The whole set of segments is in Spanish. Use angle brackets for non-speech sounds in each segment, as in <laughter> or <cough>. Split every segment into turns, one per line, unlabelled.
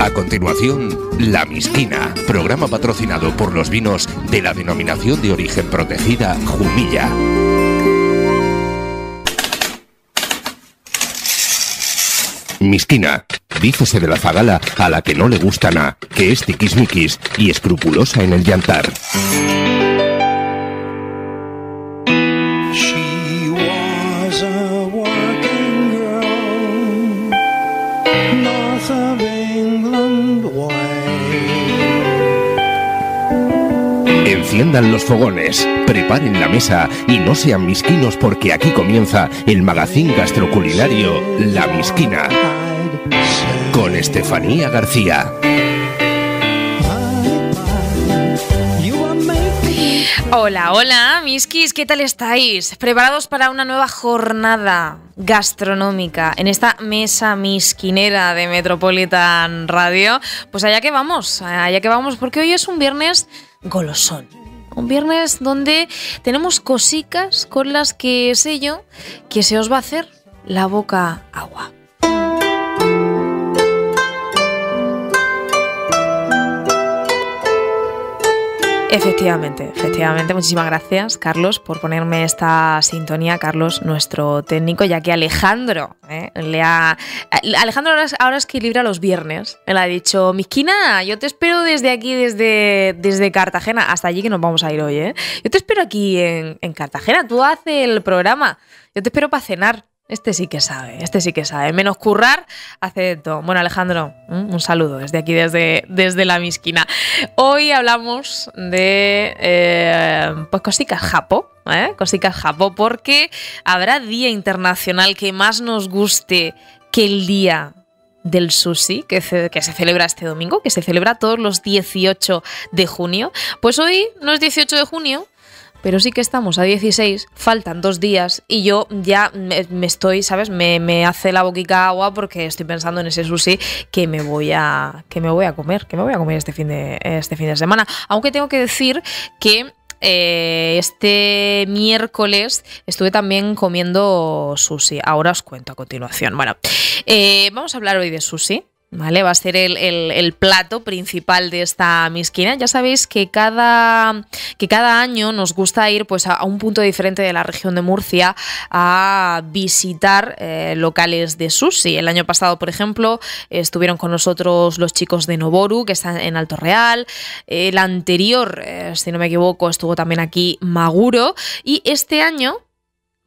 A continuación, La Misquina, programa patrocinado por los vinos de la denominación de origen protegida Jumilla. Misquina, dícese de la fagala a la que no le gusta nada, que es tiquismiquis y escrupulosa en el llantar. andan los fogones, preparen la mesa y no sean misquinos porque aquí comienza el magazín gastroculinario La Misquina con Estefanía García.
Hola, hola, miskis, ¿qué tal estáis? ¿Preparados para una nueva jornada gastronómica en esta mesa misquinera de Metropolitan Radio? Pues allá que vamos, allá que vamos, porque hoy es un viernes golosón. Un viernes donde tenemos cosicas con las que sé yo que se os va a hacer la boca agua. Efectivamente, efectivamente. Muchísimas gracias, Carlos, por ponerme esta sintonía. Carlos, nuestro técnico, ya que Alejandro ¿eh? le ha. Eh, Alejandro ahora, es, que libra los viernes. Él ha dicho: Miskina, yo te espero desde aquí, desde, desde Cartagena, hasta allí que nos vamos a ir hoy. ¿eh? Yo te espero aquí en, en Cartagena. Tú haces el programa. Yo te espero para cenar. Este sí que sabe, este sí que sabe. Menos currar, hace de todo. Bueno, Alejandro, un saludo desde aquí, desde, desde la misquina. Hoy hablamos de eh, pues cositas japo, ¿eh? cositas japo, porque habrá día internacional que más nos guste que el día del sushi que que se, celebra este domingo, que se celebra todos los 18 de junio. Pues hoy no es 18 de junio, pero sí que estamos a 16, faltan dos días y yo ya me, estoy, ¿sabes? Me, me, hace la boquica agua porque estoy pensando en ese sushi que me voy a, que me voy a comer, que me voy a comer este fin de, este fin de semana. Aunque tengo que decir que eh, este miércoles estuve también comiendo sushi. Ahora os cuento a continuación. Bueno, eh, vamos a hablar hoy de sushi. ¿vale? Va a ser el, plato principal de esta misquina. Ya sabéis que cada, que cada año nos gusta ir pues, a, un punto diferente de la región de Murcia a visitar eh, locales de sushi. El año pasado, por ejemplo, estuvieron con nosotros los chicos de Noboru, que están en Alto Real. El anterior, eh, si no me equivoco, estuvo también aquí Maguro. Y este año,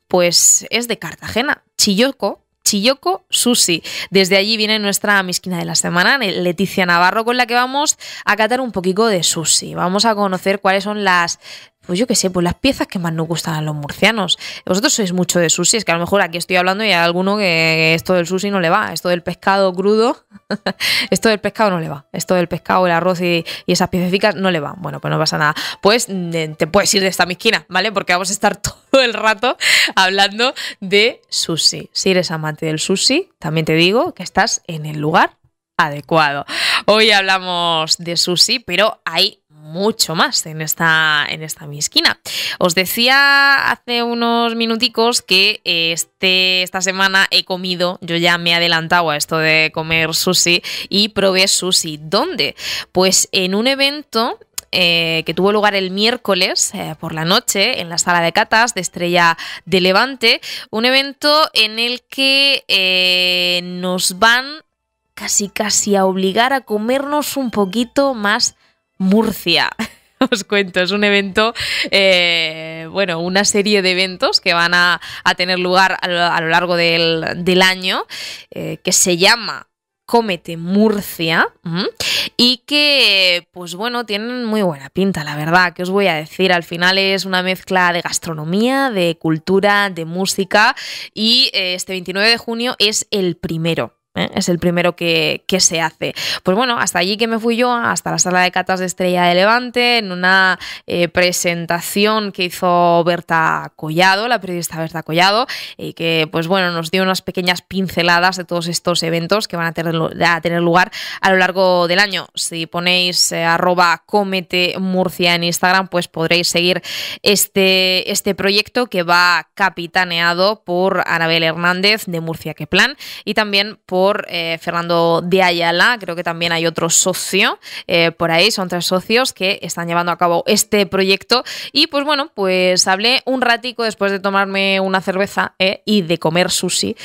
pues es de Cartagena. Chilloco Chiyoko Sushi. Desde allí viene nuestra misquina de la semana, Leticia Navarro, con la que vamos a catar un poquito de sushi. Vamos a conocer cuáles son las pues yo qué sé, pues las piezas que más nos gustan a los murcianos. Vosotros sois mucho de sushi, es que a lo mejor aquí estoy hablando y hay alguno que esto del sushi no le va, esto del pescado crudo, <laughs> esto del pescado no le va, esto del pescado, el arroz y, y esas fijas no le va. Bueno, pues no pasa nada. Pues mm, eh, te puedes ir de esta mezquina, ¿vale? Porque vamos a estar <laughs> todo el rato hablando de sushi. Si eres amante del sushi, también te digo que estás en el lugar adecuado. Hoy hablamos de sushi, pero hay mucho más en esta, en esta mi esquina. Os decía hace unos minuticos que eh, este, esta semana he comido, yo ya me he adelantado a esto de comer sushi y probé sushi. ¿Dónde? Pues en un evento eh, que tuvo lugar el miércoles eh, por la noche en la sala de catas de Estrella de Levante, un evento en el que nos van casi casi a obligar a comernos un poquito más Murcia. <laughs> Os cuento, es un evento, eh, bueno, una serie de eventos que van a, tener lugar a lo, largo del, año, eh, que se llama Cómete Murcia y que, pues bueno, tienen muy buena pinta, la verdad, que os voy a decir, al final es una mezcla de gastronomía, de cultura, de música y eh, este 29 de junio es el primero. ¿eh? es el primero que, se hace. Pues bueno, hasta allí que me fui yo, hasta la sala de catas de Estrella de Levante, en una eh, presentación que hizo Berta Collado, la periodista Berta Collado, y que pues bueno, nos dio unas pequeñas pinceladas de todos estos eventos que van a tener, lugar a lo largo del año. Si ponéis eh, arroba comete en Instagram, pues podréis seguir este, este proyecto que va capitaneado por Anabel Hernández de Murcia Que Plan y también por eh, Fernando de Ayala, creo que también hay otro socio eh, por ahí, son tres socios que están llevando a cabo este proyecto. Y pues bueno, pues hablé un ratico después de tomarme una cerveza eh, y de comer sushi,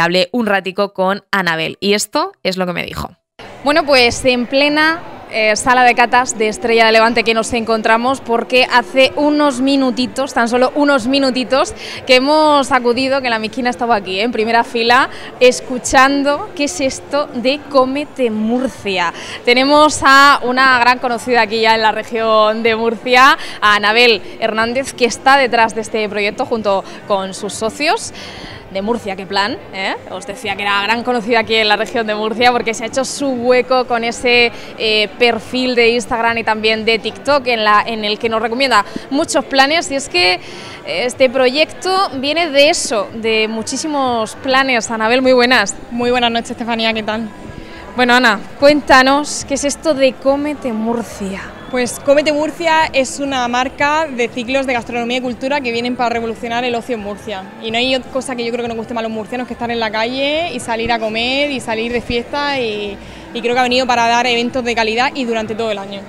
hablé un ratico con Anabel y esto es lo que me dijo. Bueno, pues en plena eh, sala de catas de Estrella de Levante que nos encontramos porque hace unos minutitos, tan solo unos minutitos, que hemos acudido, que la miquina estaba aquí, eh, en primera fila, escuchando qué es esto de Comete Murcia. Tenemos a una gran conocida aquí ya en la región de Murcia, a Anabel Hernández, que está detrás de este proyecto junto con sus socios de Murcia, qué plan. ¿eh? Os decía que era gran conocida aquí en la región de Murcia porque se ha hecho su hueco con ese eh, perfil de Instagram y también de TikTok en, en el que nos recomienda muchos planes. Y es que este proyecto viene de eso, de muchísimos planes. Anabel, muy buenas. Muy buenas noches, Estefanía, ¿qué tal? Bueno, Ana,
cuéntanos qué es esto de Comete Murcia. Pues Cómete Murcia es una marca de ciclos de gastronomía y cultura que vienen para revolucionar el ocio en Murcia. Y no hay cosa que yo creo que nos guste más a los murcianos que estar en la calle y salir a comer y salir de fiesta y creo que ha venido para dar eventos de calidad y durante todo el año.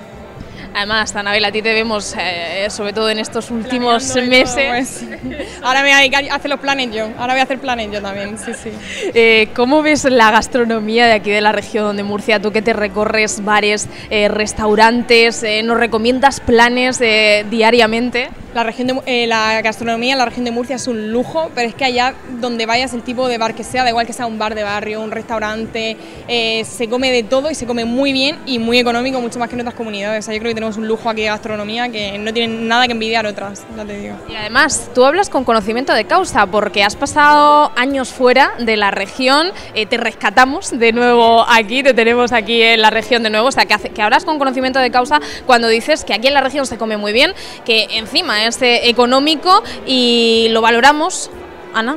Además, Anabel, a ti te vemos, eh,
sobre todo en estos últimos meses. Pues ahora me voy a hacer los planes yo, ahora voy a hacer planes yo también, sí, sí.
Eh, ¿Cómo ves la gastronomía de aquí de la región de Murcia? Tú que te recorres bares, eh, restaurantes, ¿nos recomiendas planes diariamente?
La, región de, eh, la gastronomía en la región de Murcia es un lujo, pero es que allá donde vayas, el tipo de bar que sea, da igual que sea un bar de barrio, un restaurante, eh, se come de todo y se come muy bien y muy económico, mucho más que en otras comunidades. yo creo que tenemos un lujo aquí de gastronomía que no tienen nada que envidiar otras, ya te digo. Y
además, tú hablas con conocimiento de causa, porque has pasado años fuera de la región, eh, te rescatamos de nuevo aquí, te tenemos aquí en la región de nuevo, o sea, que, que hablas con conocimiento de causa cuando dices que aquí en la región se come muy bien, que encima, este económico y lo valoramos, Ana.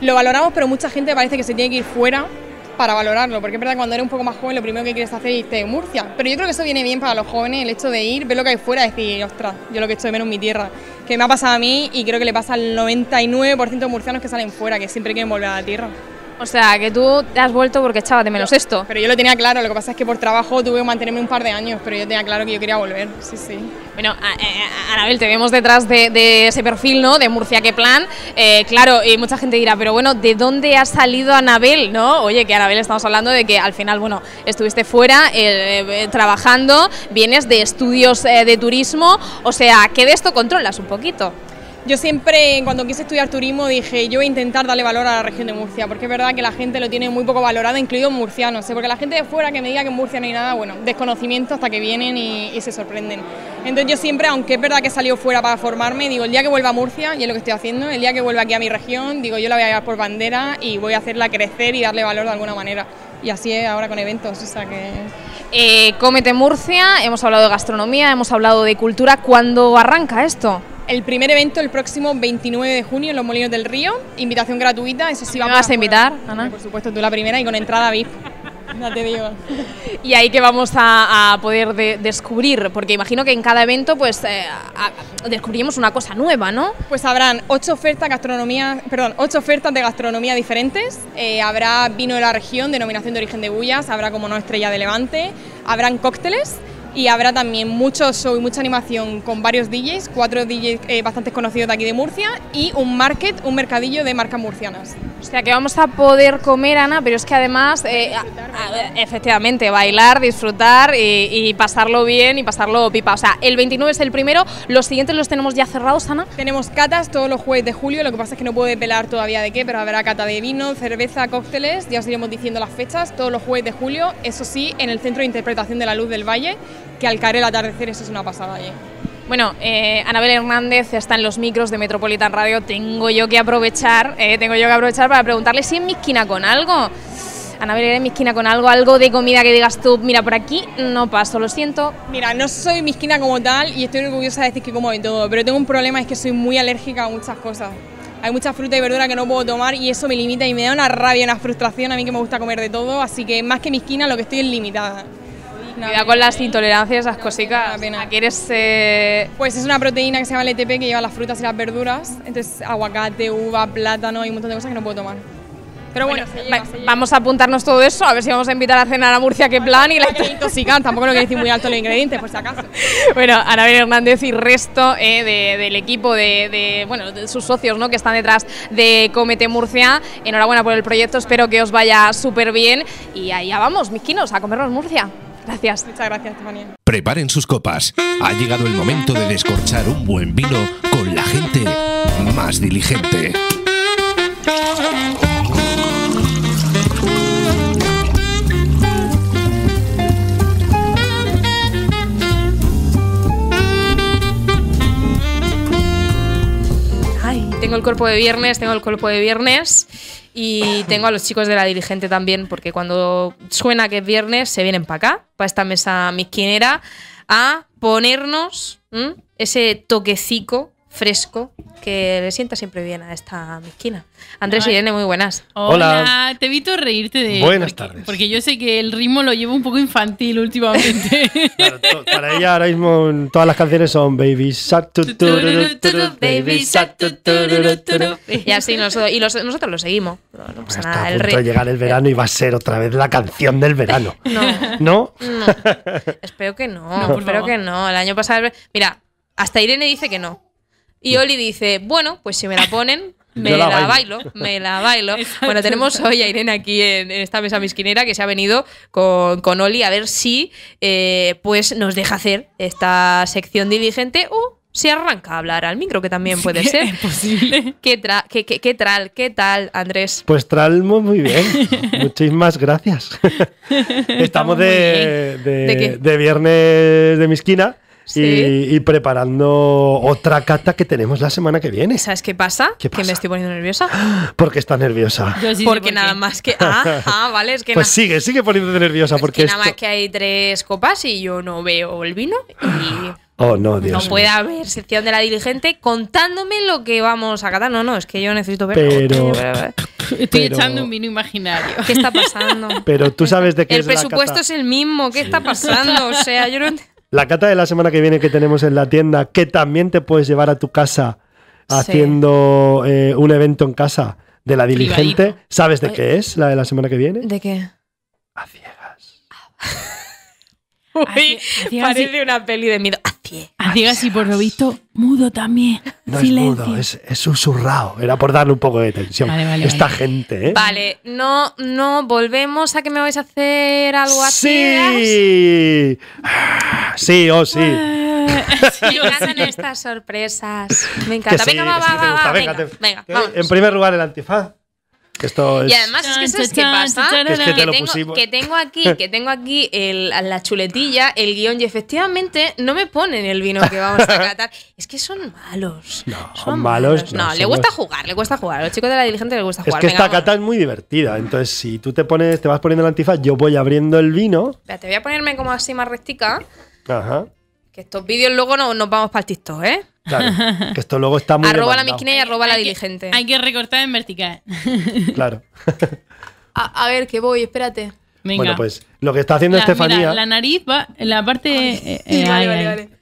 Lo valoramos, pero mucha gente parece que se tiene que ir fuera para valorarlo, porque es verdad cuando eres un poco más joven lo primero que quieres hacer es irte de Murcia, pero yo creo que eso viene bien para los jóvenes, el hecho de ir, ver lo que hay fuera, decir, ostras, yo lo que estoy de menos es mi tierra, que me ha pasado a mí y creo que le pasa al 99% de murcianos que salen fuera, que siempre quieren volver a la tierra.
O sea, que tú te has vuelto porque echabas de menos esto.
Pero yo lo tenía claro, lo que pasa es que por trabajo tuve que mantenerme un par de años, pero yo tenía claro que yo quería volver, sí, sí.
Bueno, eh, Anabel, te vemos detrás de, ese perfil, ¿no? De Murcia, qué plan. Eh, claro, y mucha gente dirá, pero bueno, ¿de dónde ha salido Anabel, no? Oye, que Anabel estamos hablando de que al final, bueno, estuviste fuera eh, trabajando, vienes de estudios de turismo, o sea, ¿qué de esto controlas un poquito.
Yo siempre, cuando quise estudiar turismo, dije, yo voy a intentar darle valor a la región de Murcia, porque es verdad que la gente lo tiene muy poco valorado, incluido murciano ¿eh? porque la gente de fuera que me diga que en Murcia no hay nada, bueno, desconocimiento hasta que vienen y, se sorprenden. Entonces yo siempre, aunque es verdad que he fuera para formarme, digo, el día que vuelva a Murcia, y es lo que estoy haciendo, el día que vuelva aquí a mi región, digo, yo la voy a llevar por bandera y voy a hacerla crecer y darle valor de alguna manera. Y así es ahora con eventos, o que...
Eh, Cómete Murcia, hemos hablado de gastronomía, hemos hablado de cultura. ¿Cuándo arranca
esto? El primer evento el próximo 29 de junio en Los Molinos del Río, invitación gratuita, eso sí.
¿Me vas a, invitar, Ana? Por supuesto, tú la primera y con entrada VIP te <laughs> Y ahí que vamos a, poder descubrir, porque imagino que en cada evento pues eh,
descubrimos una cosa nueva, ¿no? Pues habrán ocho ofertas, gastronomía, perdón, ocho ofertas de gastronomía diferentes. Eh, habrá vino de la región, denominación de origen de Bullas, habrá como no estrella de Levante, habrán cócteles y habrá también mucho show y mucha animación con varios DJs, cuatro DJs eh, bastante conocidos de aquí de Murcia y un market, un mercadillo de marcas murcianas.
O sea que vamos a poder comer, Ana, pero es que además, eh, efectivamente, bailar, disfrutar y, y, pasarlo bien y pasarlo pipa. O sea, el 29 es el primero, los siguientes los
tenemos ya cerrados, Ana. Tenemos catas todos los jueves de julio, lo que pasa es que no puedo desvelar todavía de qué, pero habrá cata de vino, cerveza, cócteles, ya os iremos diciendo las fechas, todos los jueves de julio, eso sí, en el Centro de Interpretación de la Luz del Valle que al caer el atardecer eso es una pasada allí.
Bueno, eh, Anabel Hernández está en los micros de Metropolitan Radio. Tengo yo que aprovechar, eh, tengo yo que aprovechar para preguntarle si en mi esquina con algo. Anabel, ¿eres mi esquina con algo? ¿Algo de comida que digas tú? Mira, por aquí no paso, lo siento.
Mira, no soy mi esquina como tal y estoy orgullosa de decir que como de todo, pero tengo un problema, es que soy muy alérgica a muchas cosas. Hay mucha fruta y verdura que no puedo tomar y eso me limita y me da una rabia, una frustración a mí que me gusta comer de todo, así que más que mi esquina lo que estoy es limitada. Cuidado con las intolerancias, las cositas. eres... Eh, pues es una proteína que se llama LTP e que lleva las frutas y las verduras. Entonces aguacate, uva, plátano y un montón de cosas que no puedo tomar.
Pero bueno, vamos a apuntarnos todo eso, a ver si vamos a invitar a cenar a Murcia, qué plan. Y la intoxican, tampoco lo que decir muy alto los ingredientes, por si acaso. <laughs> bueno, Anabel Hernández y resto eh, de, del equipo, de, bueno, de sus socios ¿no? que están detrás de Comete Murcia. Enhorabuena por el proyecto, espero que os vaya súper bien. Y ahí ya vamos, misquinos, a comernos Murcia. Gracias. Muchas gracias,
Preparen sus copas. Ha llegado el momento de descorchar un buen vino con la gente más diligente.
tengo el cuerpo de viernes, tengo el cuerpo de viernes. Y tengo a los chicos de la dirigente también, porque cuando suena que es viernes, se vienen para acá, para esta mesa misquinera, a ponernos ese toquecico fresco que le sienta siempre bien a esta mezquina. Andrés y Irene, muy buenas. Hola.
Hola. Te evito reírte de. Buenas porque, tardes. Porque yo sé que el ritmo lo llevo un poco infantil
últimamente.
<laughs> para ella ahora mismo todas las canciones son Baby
Y así nosotros, y nosotros lo seguimos. No, a llegar
el verano y va a ser otra vez la canción del verano. <laughs> No.
Espero que no. espero que no. El año pasado. Mira, hasta Irene dice que no. Y Oli dice, bueno, pues si me la ponen, <laughs>
me la, bailo. me la bailo.
<laughs> bueno, tenemos hoy a Irene aquí en, esta mesa misquinera que se ha venido con, Oli a ver si eh, pues nos deja hacer esta sección diligente o se arranca a hablar al micro, que también puede <laughs> ser. Es posible. ¿Qué, tra qué, qué, tal, Andrés?
Pues tralmo muy bien. Muchísimas gracias. Estamos, de, viernes de misquina y, preparando otra cata que tenemos la semana que viene.
¿Sabes qué pasa? Que me estoy poniendo nerviosa.
<gasps> ¿Por qué nerviosa?
porque nada más que. Ah, <laughs> ah, vale, es que. Pues sigue,
sigue poniéndote nerviosa. porque que nada más
que hay tres copas y yo no veo el vino
Oh, no, Dios no puede
haber sección de la dirigente contándome lo que vamos a catar. No, no, es que yo necesito verlo. Pero, <laughs> eh, Estoy echando un vino imaginario. ¿Qué está pasando? <laughs>
Pero tú sabes de qué el es presupuesto la cata?
es el mismo. ¿Qué está pasando? O sea, yo no entiendo.
La cata de la semana que viene que tenemos en la tienda, que también te puedes llevar a tu casa haciendo eh, un evento en casa de la diligente. ¿Sabes de qué es la de la semana que viene?
¿De qué? A ciegas. Ah, parece una peli de miedo. Ah, así así, por lo visto, mudo también.
No es mudo, es, susurrado. Era por darle un poco de tensión. Esta gente, ¿eh? Vale,
no, no, volvemos a que me vais a hacer algo así.
¡Sí! Ah, sí, oh, sí.
me oh, encantan estas sorpresas. Me encanta. venga, venga,
En primer lugar, el antifaz. Que Y además es que pasa? es que, lo tengo, que,
aquí, que tengo aquí la chuletilla, el guión, y efectivamente no me ponen el vino que vamos a catar. <laughs> Es que son malos.
No, son malos. No, le gusta
jugar, le gusta jugar. A los chicos de la dirigente le gusta jugar. Es que esta
cata es muy divertida. Entonces, si tú te pones, te vas poniendo la antifaz, yo voy abriendo el vino.
Te voy a ponerme como así más rectica. Ajá. Que estos vídeos luego no, nos vamos para el TikTok, ¿eh?
Claro, que esto luego está muy. arroba la mezquina
y arroba la diligente. hay que recortar en vertical.
<laughs> claro.
a, ver, que voy, espérate. Bueno,
pues lo que está haciendo Estefanía. la
nariz va en la parte.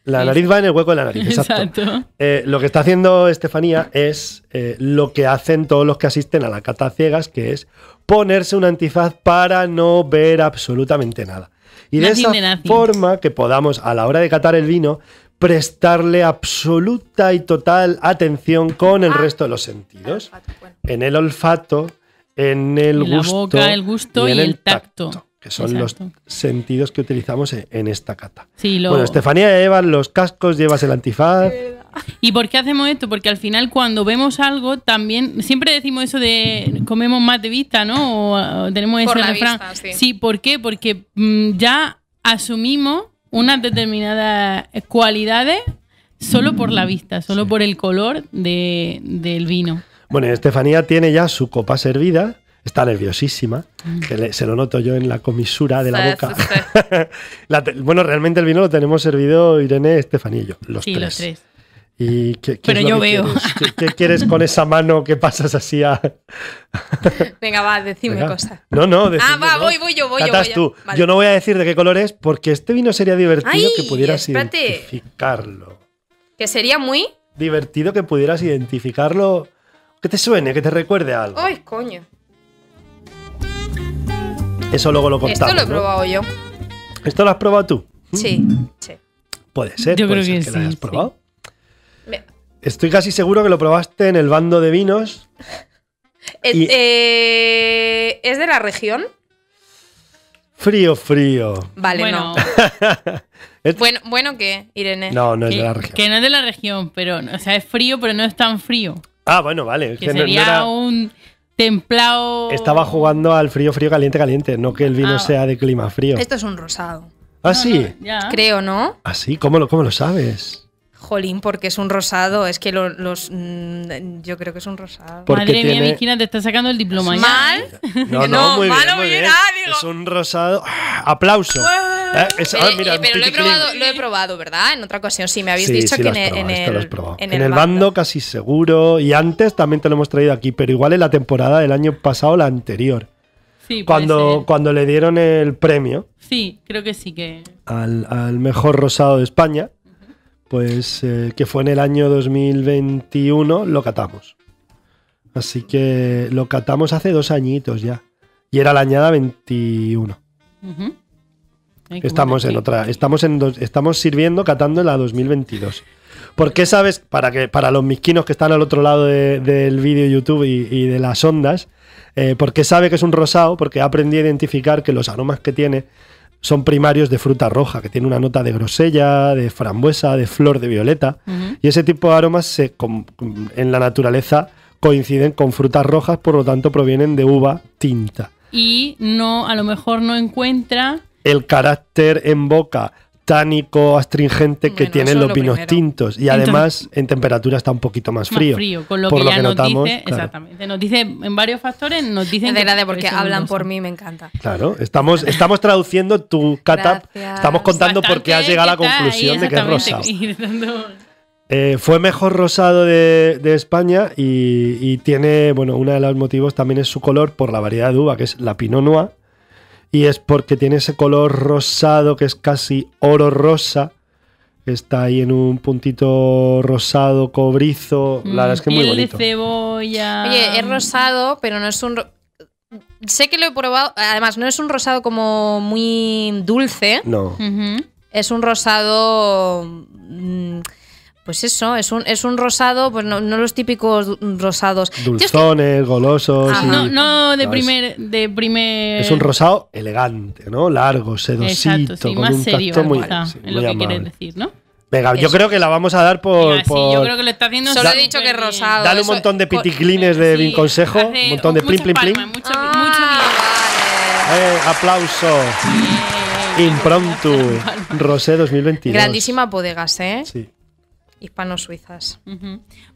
La nariz va en el hueco de la nariz, <laughs> exacto. Eh, lo que está haciendo Estefanía es eh, lo que hacen todos los que asisten a la cata ciegas, que es ponerse un antifaz para no ver absolutamente nada. Y de esa forma que podamos, a la hora de catar el vino, prestarle absoluta y total atención con el ah. resto de los sentidos. Ah, en el olfato, en el gusto, el gusto y, en el, tacto. que son los sentidos que utilizamos e-, en esta cata. Bueno, Estefanía llevas los cascos, llevas el antifaz.
<laughs> ¿Y por qué hacemos esto? Porque al final cuando vemos algo también, siempre decimos eso de comemos más de vista, ¿no? O, tenemos ese refrán. sí. ¿por qué? Porque mm, ya asumimos unas determinadas cualidades solo por la vista, solo por el color de, del vino.
Bueno, Estefanía tiene ya su copa servida, está nerviosísima, se lo noto yo en la comisura de la boca. <laughs> bueno, realmente el vino lo tenemos servido Irene, Estefanía y yo, Los tres. ¿Y qué, Pero yo veo. ¿Qué, <laughs> quieres con esa mano que pasas así a.?
<laughs> Venga, va, decime cosas.
No, no, decime, Ah, va,
voy, voy yo, voy yo. Voy tú.
Yo no voy a decir de qué color es porque este vino sería divertido que pudieras identificarlo.
Que sería muy.
Divertido que pudieras identificarlo. Que te suene, que te recuerde a algo.
¡Ay, coño!
Eso luego lo contamos. Esto lo he probado yo. ¿Esto lo has probado tú?
Sí, mm. sí.
Puede ser. Yo creo que, sí, lo hayas probado. Estoy casi seguro que lo probaste en el bando de vinos.
Eh,
eh, ¿Es de la región?
Frío, frío. Vale, bueno. no.
<laughs> bueno, ¿qué, Irene? No, no es de la región. Que no es de la región, pero, o sea, es frío, pero no es tan frío.
Ah, bueno, vale. Que, sería
un templado.
Estaba jugando al frío, frío, caliente, caliente, no que el vino ah. sea de clima frío. Esto
es un rosado. ¿Ah, sí? Creo, ¿no?
¿Ah, sí? ¿Cómo lo, cómo lo sabes?
Jolín, porque es un rosado, es que los, los mm, yo creo que es un rosado. Madre mía, Miquina, te está sacando el diploma. ¿Mal? <laughs>
<laughs> No, no, muy malo, bien, ah, Es un rosado. Ah, aplauso. Ah, ¿Eh? pero, mira, eh, pero lo, he probado,
lo he probado, ¿verdad? En otra ocasión, sí, me habéis dicho que en, el, en, el, en, el, bando
casi seguro. Y antes también te lo hemos traído aquí, pero igual en la temporada del año pasado, la anterior.
Sí, cuando,
cuando le dieron el premio.
Sí, creo que sí que.
Al, al mejor rosado de España pues eh, que fue en el año 2021, lo catamos. Así que lo catamos hace dos añitos ya. Y era la añada 21. estamos en otra, estamos en estamos sirviendo, catando en la 2022. ¿Por qué sabes? Para que para los misquinos que están al otro lado del vídeo YouTube y, de las ondas, eh, ¿por qué sabe que es un rosado? Porque aprendí a identificar que los aromas que tiene son primarios de fruta roja, que tiene una nota de grosella, de frambuesa, de flor de violeta. Y ese tipo de aromas en la naturaleza coinciden con frutas rojas, por lo tanto provienen de uva tinta.
Y no, a lo mejor no encuentra...
El carácter en boca tánico astringente que tienen los pinos tintos. Y además en temperatura está un poquito más frío. por lo que nos notamos, dice, exactamente.
Nos dice en varios factores, nos
dicen. De de porque hablan por mí, me encanta.
Claro, estamos, estamos traduciendo tu catap. estamos contando porque por qué has llegado a la conclusión de que es rosado.
<laughs>
Eh, fue mejor rosado de, España y, y, tiene, bueno, uno de los motivos también es su color por la variedad de uva, que es la Pinot Noir, y es porque tiene ese color rosado que es casi oro rosa. Está ahí en un puntito rosado, cobrizo. Mm, la verdad es que es muy bonito. de
cebolla. Oye, es rosado, pero no es un. Sé que lo he probado. Además, no es un rosado como muy dulce. No. Es un rosado. Mm, pues eso, es un, es un rosado, pues no, los típicos rosados.
Dulzones, golosos. no,
no
de, primer, de primer. Es un
rosado elegante, ¿no? Largo, sedosito, con más un tacto muy, en lo que decir, ¿no? Venga, yo creo que la vamos a dar por. Sí, yo creo que
le está haciendo. Solo he dicho que es rosado. Dale un montón de
piticlines de sí, consejo, un montón de plim, plim, plim.
Mucho, mucho ah,
eh, aplauso. Impromptu,
Rosé 2022. Grandísima
bodegas, ¿eh? Sí hispano-suizas.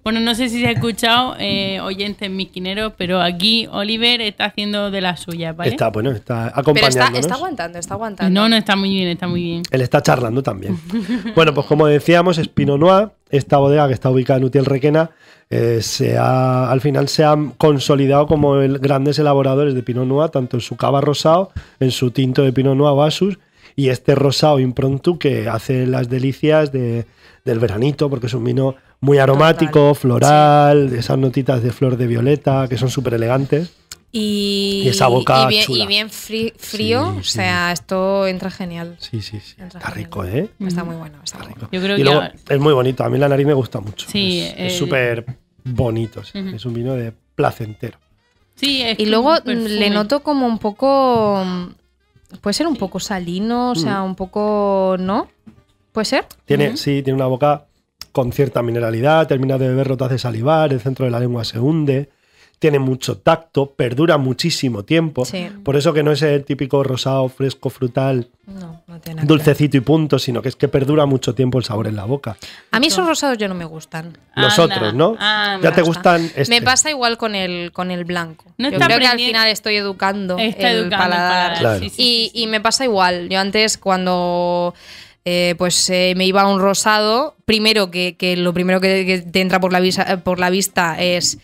Bueno, no sé si se ha escuchado, eh, oyentes miquinero pero aquí Oliver está haciendo de la suya, Está, bueno,
está acompañándonos. está,
aguantando, está aguantando. No, no, está muy bien, está muy bien.
Él está charlando también. <laughs> bueno, pues como decíamos, es Pinot Noir, esta bodega que está ubicada en Utiel Requena, eh, se ha, al final se han consolidado como el, grandes elaboradores de Pinot Noir, tanto en su cava rosado, en su tinto de Pinot Noir Basus, y este rosado improntu que hace las delicias de del veranito, porque es un vino muy aromático, floral, esas notitas de flor de violeta que son súper elegantes. Y, esa boca y
bien, frío, o sea, esto entra genial. Sí, sí, sí. está
rico, ¿eh?
Está muy bueno. Está, rico. y
luego,
es muy bonito. A mí la nariz me gusta mucho. Sí, es súper bonito. Es un vino de placentero.
Sí, es y luego
le noto como un poco. Puede ser un poco salino, o sea, mm. un poco. ¿No? ¿Puede ser? Tiene,
Sí, tiene una boca con cierta mineralidad, termina de beber te hace salivar, el centro de la lengua se hunde, tiene mucho tacto, perdura muchísimo tiempo. Por eso que no es el típico rosado, fresco, frutal, dulcecito y punto, sino que es que perdura mucho tiempo el sabor en la boca.
A mí esos rosados yo no me gustan.
los otros ¿no? Ah, ya te gustan. Me este. pasa
igual con el, con el blanco. Yo creo que al final estoy educando el paladar. y, y me pasa igual. Yo antes cuando eh, pues eh, me iba a un rosado. Primero que, lo primero que, te entra por la, eh, por la vista es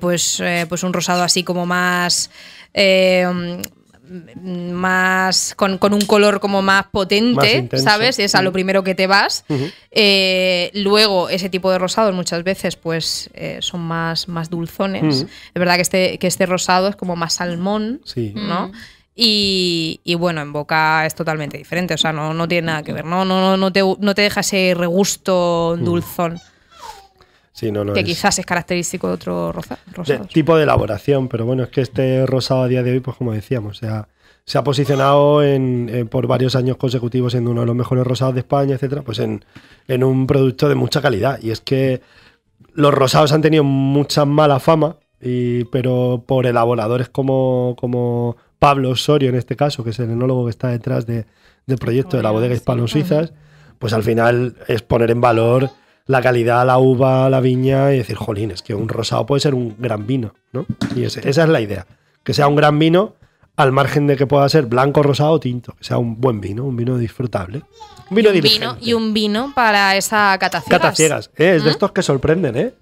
pues, pues un rosado así como más más con, un color como más potente, ¿sabes? Es a lo mm. primero que te vas. luego, ese tipo de rosados muchas veces pues son más, más dulzones. Mm. Es verdad que este, que este rosado es como más salmón, sí. ¿no? Mm. Y, bueno, en boca es totalmente diferente, o sea, no, tiene nada que ver, no, no, no, te, no te deja ese regusto mm. dulzón.
Sí, no, no que quizás
es característico de otro rosado.
tipo de elaboración, pero bueno, es que este rosado a día de hoy, pues como decíamos, o sea, se ha posicionado eh, por varios años consecutivos siendo uno de los mejores rosados de España, etcétera, pues en, un producto de mucha calidad. Y es que los rosados han tenido mucha mala fama, pero por elaboradores como, como Pablo Osorio, en este caso, que es el enólogo que está detrás del proyecto de la bodega hispano suizas
pues al final
es poner en valor la calidad, la uva, la viña y decir, jolín, es que un rosado puede ser un gran vino, ¿no? Y esa es la idea, que sea un gran vino al margen de que pueda ser blanco, rosado o tinto, que sea un buen vino, un vino disfrutable. Un vino, y un vino,
y un vino para esa cataciegas. Cataciegas,
¿eh? es de estos que sorprenden, ¿eh?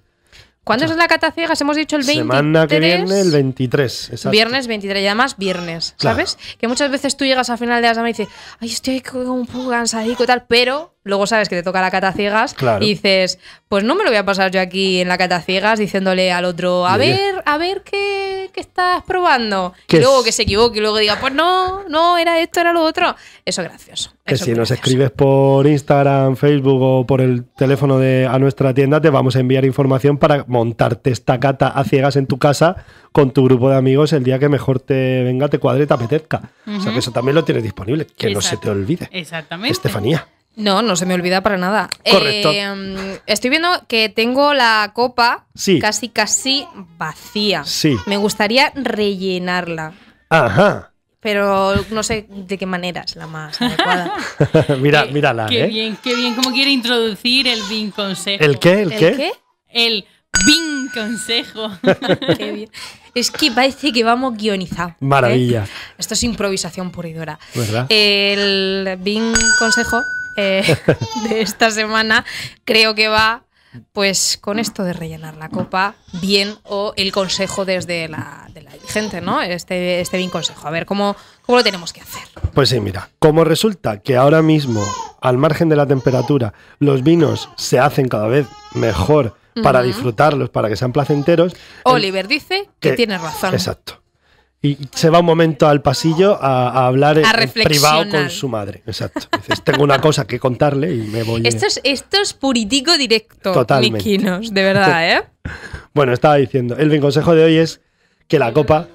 ¿Cuándo es la cata ciegas? Hemos dicho el 23. Semana que viene,
el 23. Exacto. Viernes
23, y además viernes, ¿sabes? Que muchas veces tú llegas al final de la semana y dices, ay, estoy un poco cansadico y tal, pero luego sabes que te toca la cata ciegas y dices, pues no me lo voy a pasar yo aquí en la cata ciegas diciéndole al otro, a ver, a ver qué, estás probando. y luego que se equivoque y luego diga, pues no, no, era esto, era lo otro. Eso es gracioso. Que si nos
escribes por Instagram, Facebook o por el teléfono de a nuestra tienda, te vamos a enviar información para montarte esta cata a ciegas en tu casa con tu grupo de amigos el día que mejor te venga, te cuadre te apetezca. O sea que eso también lo tienes disponible, que no se te olvide.
Exactamente. Estefanía. No, no se me olvida para nada. Correcto. Eh, estoy viendo que tengo la copa casi casi vacía. Sí. Me gustaría rellenarla.
Ajá.
Pero no sé de qué manera es la más adecuada.
<laughs> mira, eh, mírala. Qué ¿eh?
bien, qué bien. ¿Cómo quiere introducir el BIN consejo? ¿El qué? ¿El, qué? El BIN consejo. <laughs> qué bien. Es que parece que vamos guionizados. Maravilla. Esto es improvisación puridora ¿Verdad? El BIN consejo eh, <laughs> de esta semana, creo que va pues con esto de rellenar la copa bien o el consejo desde la, gente, ¿no? Este, este bien consejo. A ver, ¿cómo, ¿cómo lo tenemos que hacer?
Pues sí, mira, como resulta que ahora mismo, al margen de la temperatura, los vinos se hacen cada vez mejor para disfrutarlos, para que sean placenteros.
Oliver dice que, que tiene razón. Exacto.
Y se va un momento al pasillo a, hablar en privado con su madre. Exacto. Dices, tengo una cosa que contarle y me voy. Eh". Esto
es, esto es puritico directo. Totalmente. de verdad, <laughs> ¿eh?
bueno, estaba diciendo, el bien consejo de hoy es que la copa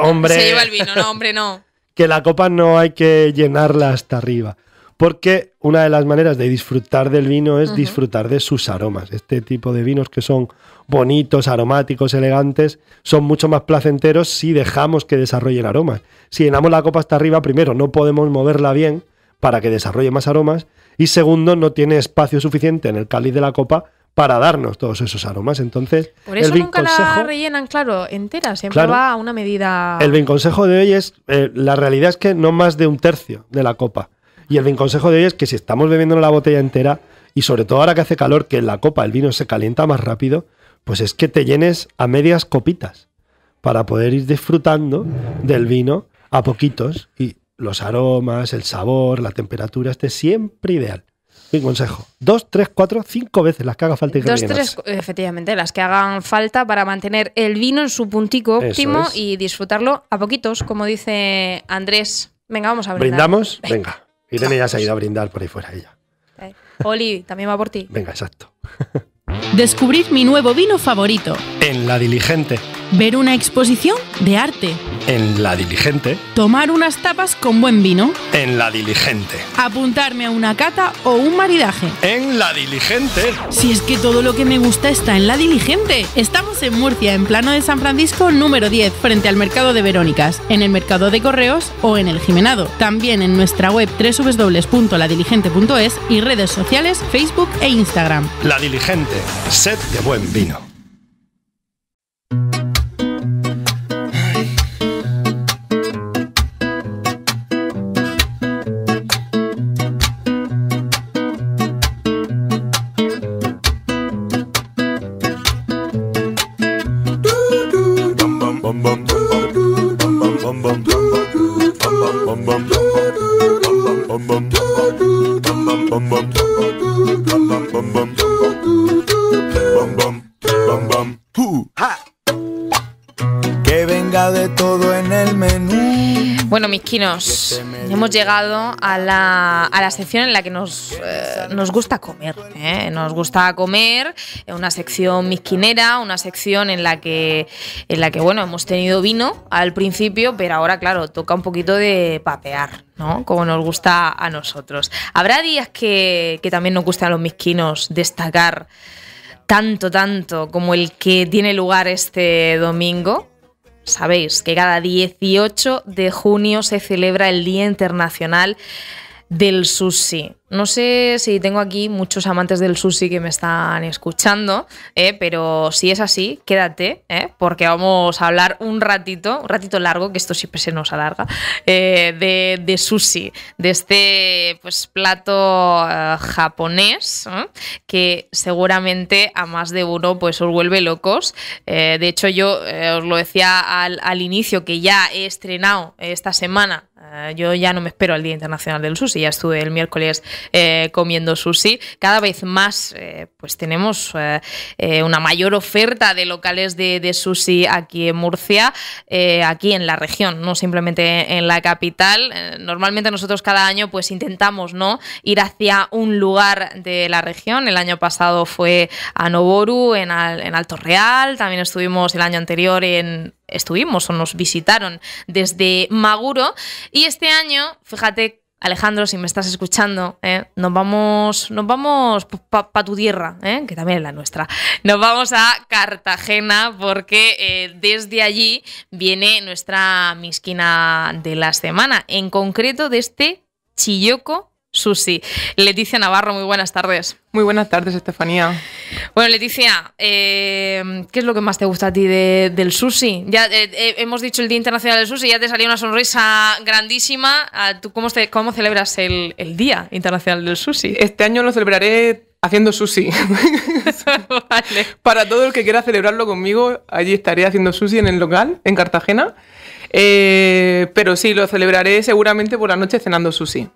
hombre. Se lleva el
vino, no, hombre, no.
<laughs> que la copa no hay que llenarla hasta arriba porque una de las maneras de disfrutar del vino es disfrutar de sus aromas. Este tipo de vinos que son bonitos, aromáticos, elegantes, son mucho más placenteros si dejamos que desarrollen aromas. Si llenamos la copa hasta arriba, primero, no podemos moverla bien para que desarrolle más aromas y segundo, no tiene espacio suficiente en el cáliz de la copa para darnos todos esos aromas. Entonces, por eso nunca la
rellenan, claro, entera, siempre va a una medida. El
bien consejo de hoy es eh, la realidad es que no más de un tercio de la copa. Y el consejo de hoy es que si estamos bebiendo la botella entera, y sobre todo ahora que hace calor, que en la copa el vino se calienta más rápido, pues es que te llenes a medias copitas para poder ir disfrutando del vino a poquitos y los aromas, el sabor, la temperatura esté siempre ideal. Mi consejo. Dos, tres, cuatro, cinco veces las que haga falta y Dos, tres,
efectivamente, las que hagan falta para mantener el vino en su puntico óptimo y disfrutarlo a poquitos, como dice Andrés. Venga, vamos a brindar. ¿Brindamos? Venga.
Irene ya se ha ido a brindar por ahí fuera ella.
Eh, Oli, también va por ti.
Venga, exacto.
Descubrir
mi nuevo vino favorito.
En La Diligente
ver una exposición de arte.
En la diligente.
Tomar unas tapas con buen vino.
En la diligente.
Apuntarme a una cata o un maridaje. En la
diligente.
Si es que todo lo que me gusta está en la diligente. Estamos en Murcia, en plano de San Francisco número 10, frente al mercado de Verónicas, en el mercado de correos o en el Jimenado. También en nuestra web www.ladiligente.es y redes sociales Facebook e Instagram.
La diligente. Set de buen vino.
Nos hemos llegado a la, a la sección en la que nos, gusta eh, comer. Nos gusta comer, ¿eh? eh, una sección misquinera, una sección en la que, en la que bueno, hemos tenido vino al principio, pero ahora, claro, toca un poquito de papear, ¿no? Como nos gusta a nosotros. Habrá días que, también nos gusta a los misquinos destacar tanto, tanto como el que tiene lugar este domingo. Sabéis que cada 18 de junio se celebra el Día Internacional del sushi. No sé si tengo aquí muchos amantes del sushi que me están escuchando, eh, pero si es así, quédate, eh, porque vamos a hablar un ratito, un ratito largo, que esto siempre se nos alarga, eh, de, sushi, de este pues, plato japonés que seguramente a más de uno pues, os vuelve locos. de hecho, yo os lo decía al, al inicio que ya he estrenado esta semana yo ya no me espero al Día Internacional del Sushi, ya estuve el miércoles eh, comiendo sushi. Cada vez más eh, pues tenemos eh, una mayor oferta de locales de, sushi aquí en Murcia, aquí en la región, no simplemente en la capital. Normalmente nosotros cada año pues intentamos ¿no? ir hacia un lugar de la región. El año pasado fue a Noboru, en Alto Real, también estuvimos el año anterior en estuvimos o nos visitaron desde Maguro. Y este año, fíjate, Alejandro, si me estás escuchando, ¿eh? nos vamos, nos vamos para tu tierra, ¿eh? que también es la nuestra. Nos vamos a Cartagena porque eh, desde allí viene nuestra misquina de la semana, en concreto de este Chilloco Susi. Leticia Navarro, muy buenas tardes. Muy buenas tardes, Estefanía. Bueno, Leticia, eh, ¿qué es lo que más te gusta a ti del sushi? Ya eh, eh, hemos dicho el Día Internacional del Sushi, ya te salió una sonrisa grandísima. Ah, cómo, cómo celebras el, Día
Internacional del Sushi? Este año lo celebraré haciendo sushi. <laughs> Para todo el que quiera celebrarlo conmigo, allí estaré haciendo sushi en el local, en Cartagena. Eh, pero sí, lo celebraré seguramente por la noche cenando sushi.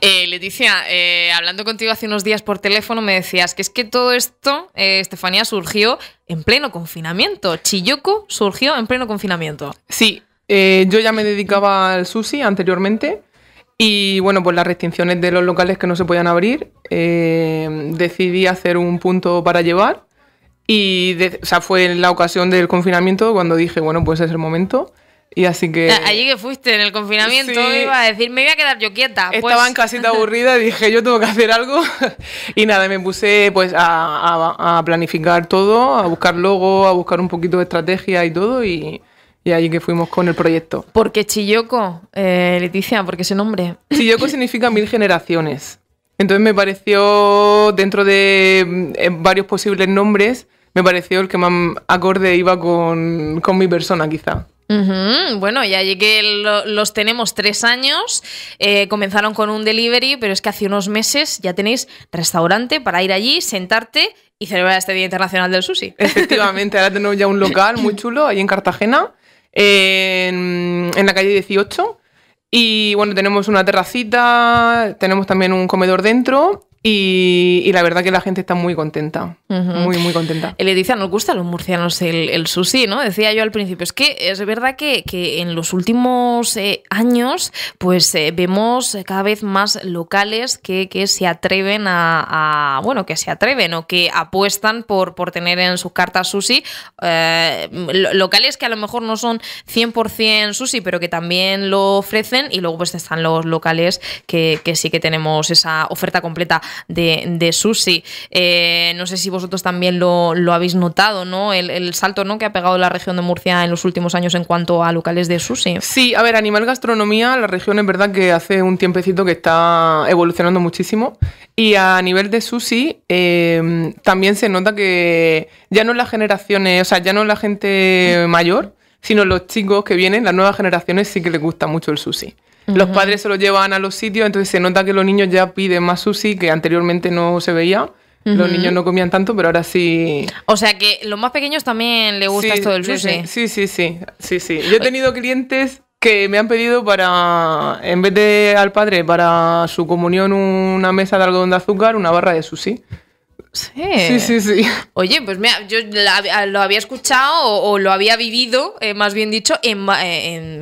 Eh, Leticia, eh, hablando contigo hace unos días por teléfono, me decías que es que todo esto, Estefanía, surgió en pleno confinamiento. Chiyoko surgió en pleno confinamiento.
Sí, yo ya me dedicaba al sushi anteriormente. Y bueno, pues las restricciones de los locales que no se podían abrir, decidí hacer un punto para llevar y esa fue en la ocasión del confinamiento cuando dije, bueno, pues es el momento. Y así que. Ah,
allí que fuiste en el confinamiento, iba a decir, me voy a quedar yo quieta. Estaba casi pues.
casita aburrida y dije, yo tengo que hacer algo. <laughs> y nada, me puse pues a, planificar todo, a buscar logos a buscar un poquito de estrategia y todo. Y, allí que fuimos con el proyecto.
Porque Chiyoko, eh, Leticia, porque ese nombre.
<laughs> Chiyoko significa mil generaciones. Entonces me pareció, dentro de eh, varios posibles nombres, me pareció el que más acorde iba con, con mi persona, quizá.
Bueno, ya llegué, los tenemos tres años, eh, comenzaron con un delivery, pero es que hace unos meses ya tenéis restaurante para ir allí, sentarte y celebrar este Día Internacional
del Sushi. Efectivamente, ahora tenemos ya un local muy chulo ahí en Cartagena, en, en la calle 18. Y bueno, tenemos una terracita, tenemos también un comedor dentro y, la verdad que la gente está muy contenta, muy, muy contenta. dice eh, nos gusta a los murcianos el, sushi, ¿no? Decía yo al principio, es que es verdad que,
en los últimos eh, años, pues eh, vemos cada vez más locales que, se atreven a, bueno, que se atreven o que apuestan por, por tener en sus cartas sushi, locales que a lo mejor no son 100% sushi, pero que también lo ofrecen y luego pues están los locales que sí que tenemos esa oferta completa de, sushi. Susi. Eh, no sé si vosotros también lo, habéis notado, ¿no? El, salto ¿no? que ha pegado la región de Murcia en los últimos años en cuanto a locales de
sushi. Sí, a ver, Animal Gastronomía, la región es verdad que hace un tiempecito que está evolucionando muchísimo. Y a nivel de sushi eh, también se nota que ya no las generaciones, eh, o sea, ya no la gente mayor, sino los chicos que vienen, las nuevas generaciones sí que les gusta mucho el sushi. Los padres se lo llevan a los sitios, entonces se nota que los niños ya piden más sushi, que anteriormente no se veía.
Los niños no
comían tanto, pero ahora sí.
O sea que los más pequeños también les gusta esto del sushi.
Sí, sí, sí, sí, sí. Yo he tenido clientes que me han pedido para, en vez de al padre, para su comunión una mesa de algodón de azúcar, una barra de sushi. Sí. Sí, sí,
Oye, pues mira, yo lo había escuchado o, lo había vivido, eh, más bien dicho,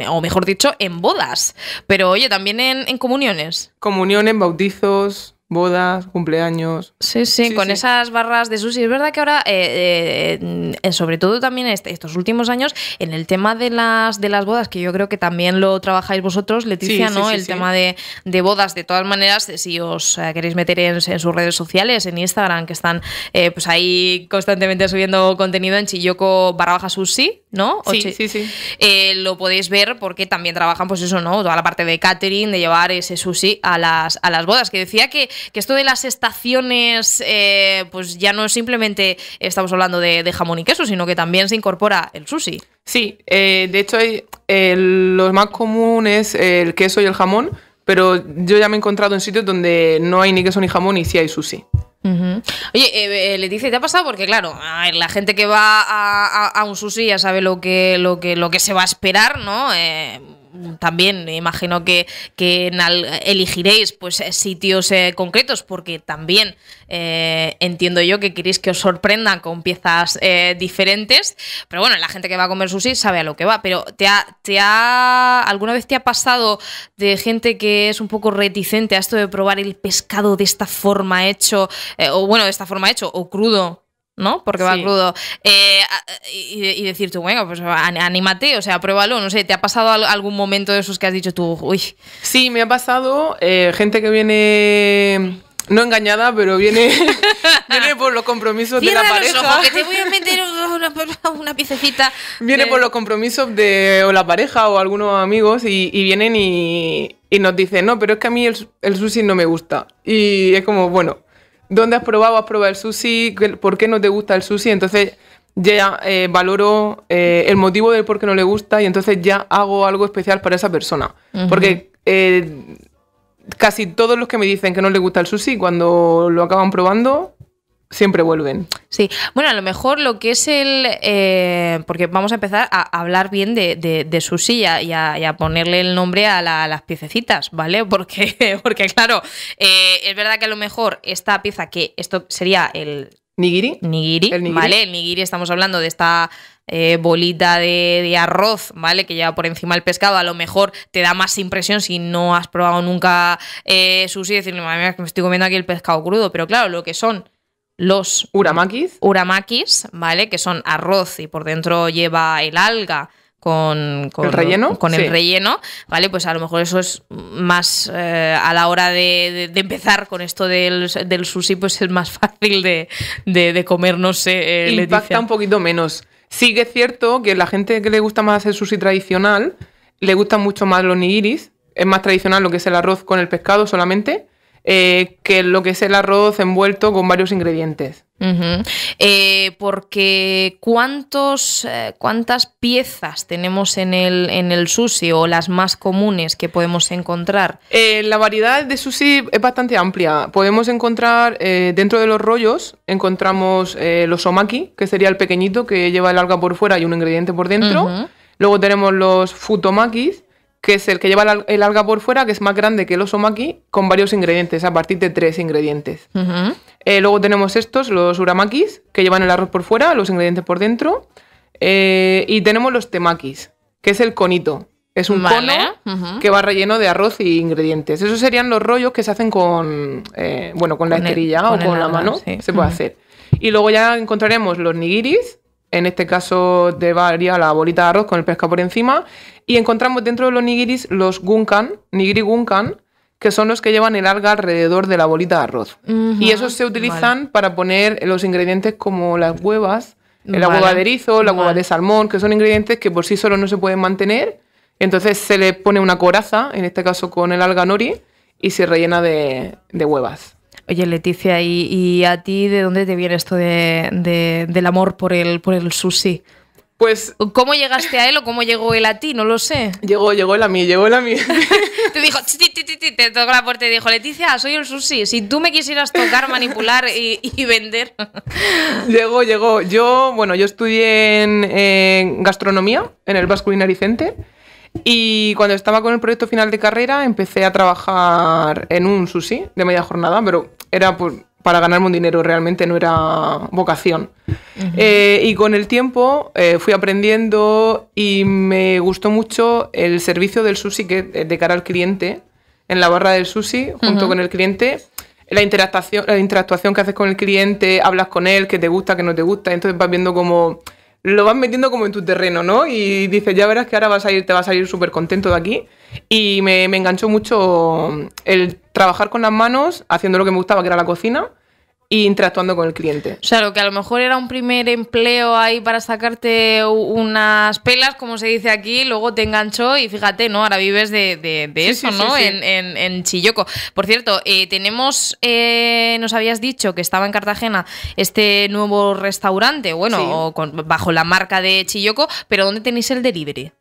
o mejor dicho, en bodas. Pero oye, también en, en comuniones. Comunión, en bautizos bodas, cumpleaños. Sí, sí, con esas barras de sushi. Es verdad que ahora, eh, eh, eh, sobre todo también este, estos últimos años, en el tema de las, de las bodas, que yo creo que también lo trabajáis vosotros, Leticia, ¿no? el tema de, bodas, de todas maneras, si os queréis meter en, sus redes sociales, en Instagram, que están pues ahí constantemente subiendo contenido en Chiyoko barra baja sushi, Sí, sí, sí. Eh, lo podéis ver porque también trabajan, pues eso, ¿no? Toda la parte de catering, de llevar ese sushi a las, a las bodas. Que decía que, esto de las estaciones, eh, pues ya no simplemente estamos hablando de, jamón y queso, sino que también se incorpora el sushi.
Sí, eh, de hecho, los más comunes el queso y el jamón pero yo ya me he encontrado en sitios donde no hay ni queso ni jamón y sí hay sushi.
Oye, eh, eh, Leticia, ¿te ha pasado? Porque claro, la gente que va a, un sushi ya sabe lo que, lo que, lo que se va a esperar, ¿no? Eh, también imagino que, elegiréis pues sitios eh, concretos porque también eh, entiendo yo que queréis que os sorprendan con piezas eh, diferentes pero bueno la gente que va a comer sushi sabe a lo que va pero te ha alguna vez te ha pasado de gente que es un poco reticente a esto de probar el pescado de esta forma hecho o bueno de esta forma hecho o crudo ¿no? Porque va crudo. Eh, y, decir tú, bueno, pues anímate, o sea, pruébalo, no sé, ¿te ha pasado
algún momento de esos que has dicho tú, uy? Sí, me ha pasado eh, gente que viene... No engañada, pero viene, <laughs> viene por los compromisos de la pareja. te voy
a meter <laughs> una, piececita.
Viene por los compromisos de la pareja o algunos amigos y, vienen y, nos dicen, no, pero es que a mí el sushi no me gusta. Y es como, bueno, dónde has probado, has probado el sushi, por qué no te gusta el sushi. Entonces ya eh, valoro eh, el motivo del por qué no le gusta y entonces ya hago algo especial para esa persona. Porque eh, casi todos los que me dicen que no les gusta el sushi, cuando lo acaban probando, siempre vuelven. Sí, bueno, a lo mejor
lo que es el... Eh, porque vamos a empezar a hablar bien de, de, su silla y a, ponerle el nombre a, las piececitas, ¿vale? <laughs> Porque, porque claro, eh, es verdad que a lo mejor esta pieza, que esto sería el... Nigiri. Nigiri, ¿vale? nigiri estamos hablando de esta... Eh, bolita de, arroz, ¿vale? Que lleva por encima el pescado, a lo mejor te da más impresión si no has probado nunca eh, sushi y decir, madre que me estoy comiendo aquí el pescado crudo, pero claro, lo que son los uramakis. Uramakis, ¿vale? Que son arroz y por dentro lleva el alga. Con, el relleno. ¿vale? Pues a lo mejor eso es más eh, a la hora de, empezar
con esto del, sushi, pues es más fácil de, de comer, no sé. Eh, Impacta un poquito menos. Sí que es cierto que la gente que le gusta más el sushi tradicional, le gustan mucho más los nigiris. Es más tradicional lo que es el arroz con el pescado solamente eh, que lo que es el arroz envuelto con varios ingredientes. Eh,
porque eh, ¿cuántas piezas tenemos en el, en el sushi o las más comunes que podemos encontrar?
Eh, la variedad de sushi es bastante amplia. Podemos encontrar dentro de los rollos, encontramos los somaki, que sería el pequeñito que lleva el alga por fuera y un ingrediente por dentro. Luego tenemos los futomakis, que es el que lleva el alga por fuera, que es más grande que el osomaki, con varios ingredientes, a partir de tres ingredientes. Eh, luego tenemos estos, los uramakis, que llevan el arroz por fuera, los ingredientes por dentro. Eh, y tenemos los temakis, que es el conito. Es un cono que va relleno de arroz y ingredientes. Esos serían los rollos que se hacen con, eh, bueno, con, la esterilla o con la mano. Se puede hacer. Y luego ya encontraremos los nigiris, en este caso de varía la bolita de arroz con el pescado por encima, y encontramos dentro de los nigiris los gunkan, nigiri gunkan, que son los que llevan el alga alrededor de la bolita de arroz. y esos se utilizan para poner los ingredientes como las huevas, el la hueva de erizo, la hueva de salmón, que son ingredientes que por sí solo no se pueden mantener. Entonces se le pone una coraza, en este caso con el alga nori, y se rellena de huevas.
Oye, Leticia, ¿y, a ti de dónde te viene esto del amor por el, por el sushi? Pues. ¿Cómo llegaste a él o cómo llegó él a ti? No lo sé.
Llegó, llegó él a mí, llegó él a mí.
<laughs> te dijo, ti, te tocó la puerta y dijo, Leticia, soy el sushi. Si tú me quisieras tocar, manipular y, vender.
<laughs> llegó, llegó. Yo, bueno, yo estudié en, gastronomía en el Basque y cuando estaba con el proyecto final de carrera, empecé a trabajar en un sushi de media jornada, pero era para ganarme un dinero, realmente no era vocación. Eh, y con el tiempo eh, fui aprendiendo y me gustó mucho el servicio del sushi que, eh, de cara al cliente, en la barra del sushi, junto con el cliente. La interactuación, la interactuación que haces con el cliente, hablas con él, qué te gusta, qué no te gusta, entonces vas viendo cómo lo vas metiendo como en tu terreno, ¿no? Y dices, ya verás que ahora vas a ir, te vas a ir súper contento de aquí. Y me, me, enganchó mucho el trabajar con las manos, haciendo lo que me gustaba, que era la cocina y interactuando con el cliente.
Claro, que a lo mejor era un primer empleo ahí para sacarte unas pelas, como se dice aquí, luego te enganchó y fíjate, ¿no? Ahora vives de, eso, ¿no? en, Chilloco. Por cierto, eh, tenemos, eh, nos habías dicho que estaba en Cartagena este nuevo restaurante, bueno, bajo la marca de Chilloco, pero ¿dónde tenéis el delivery?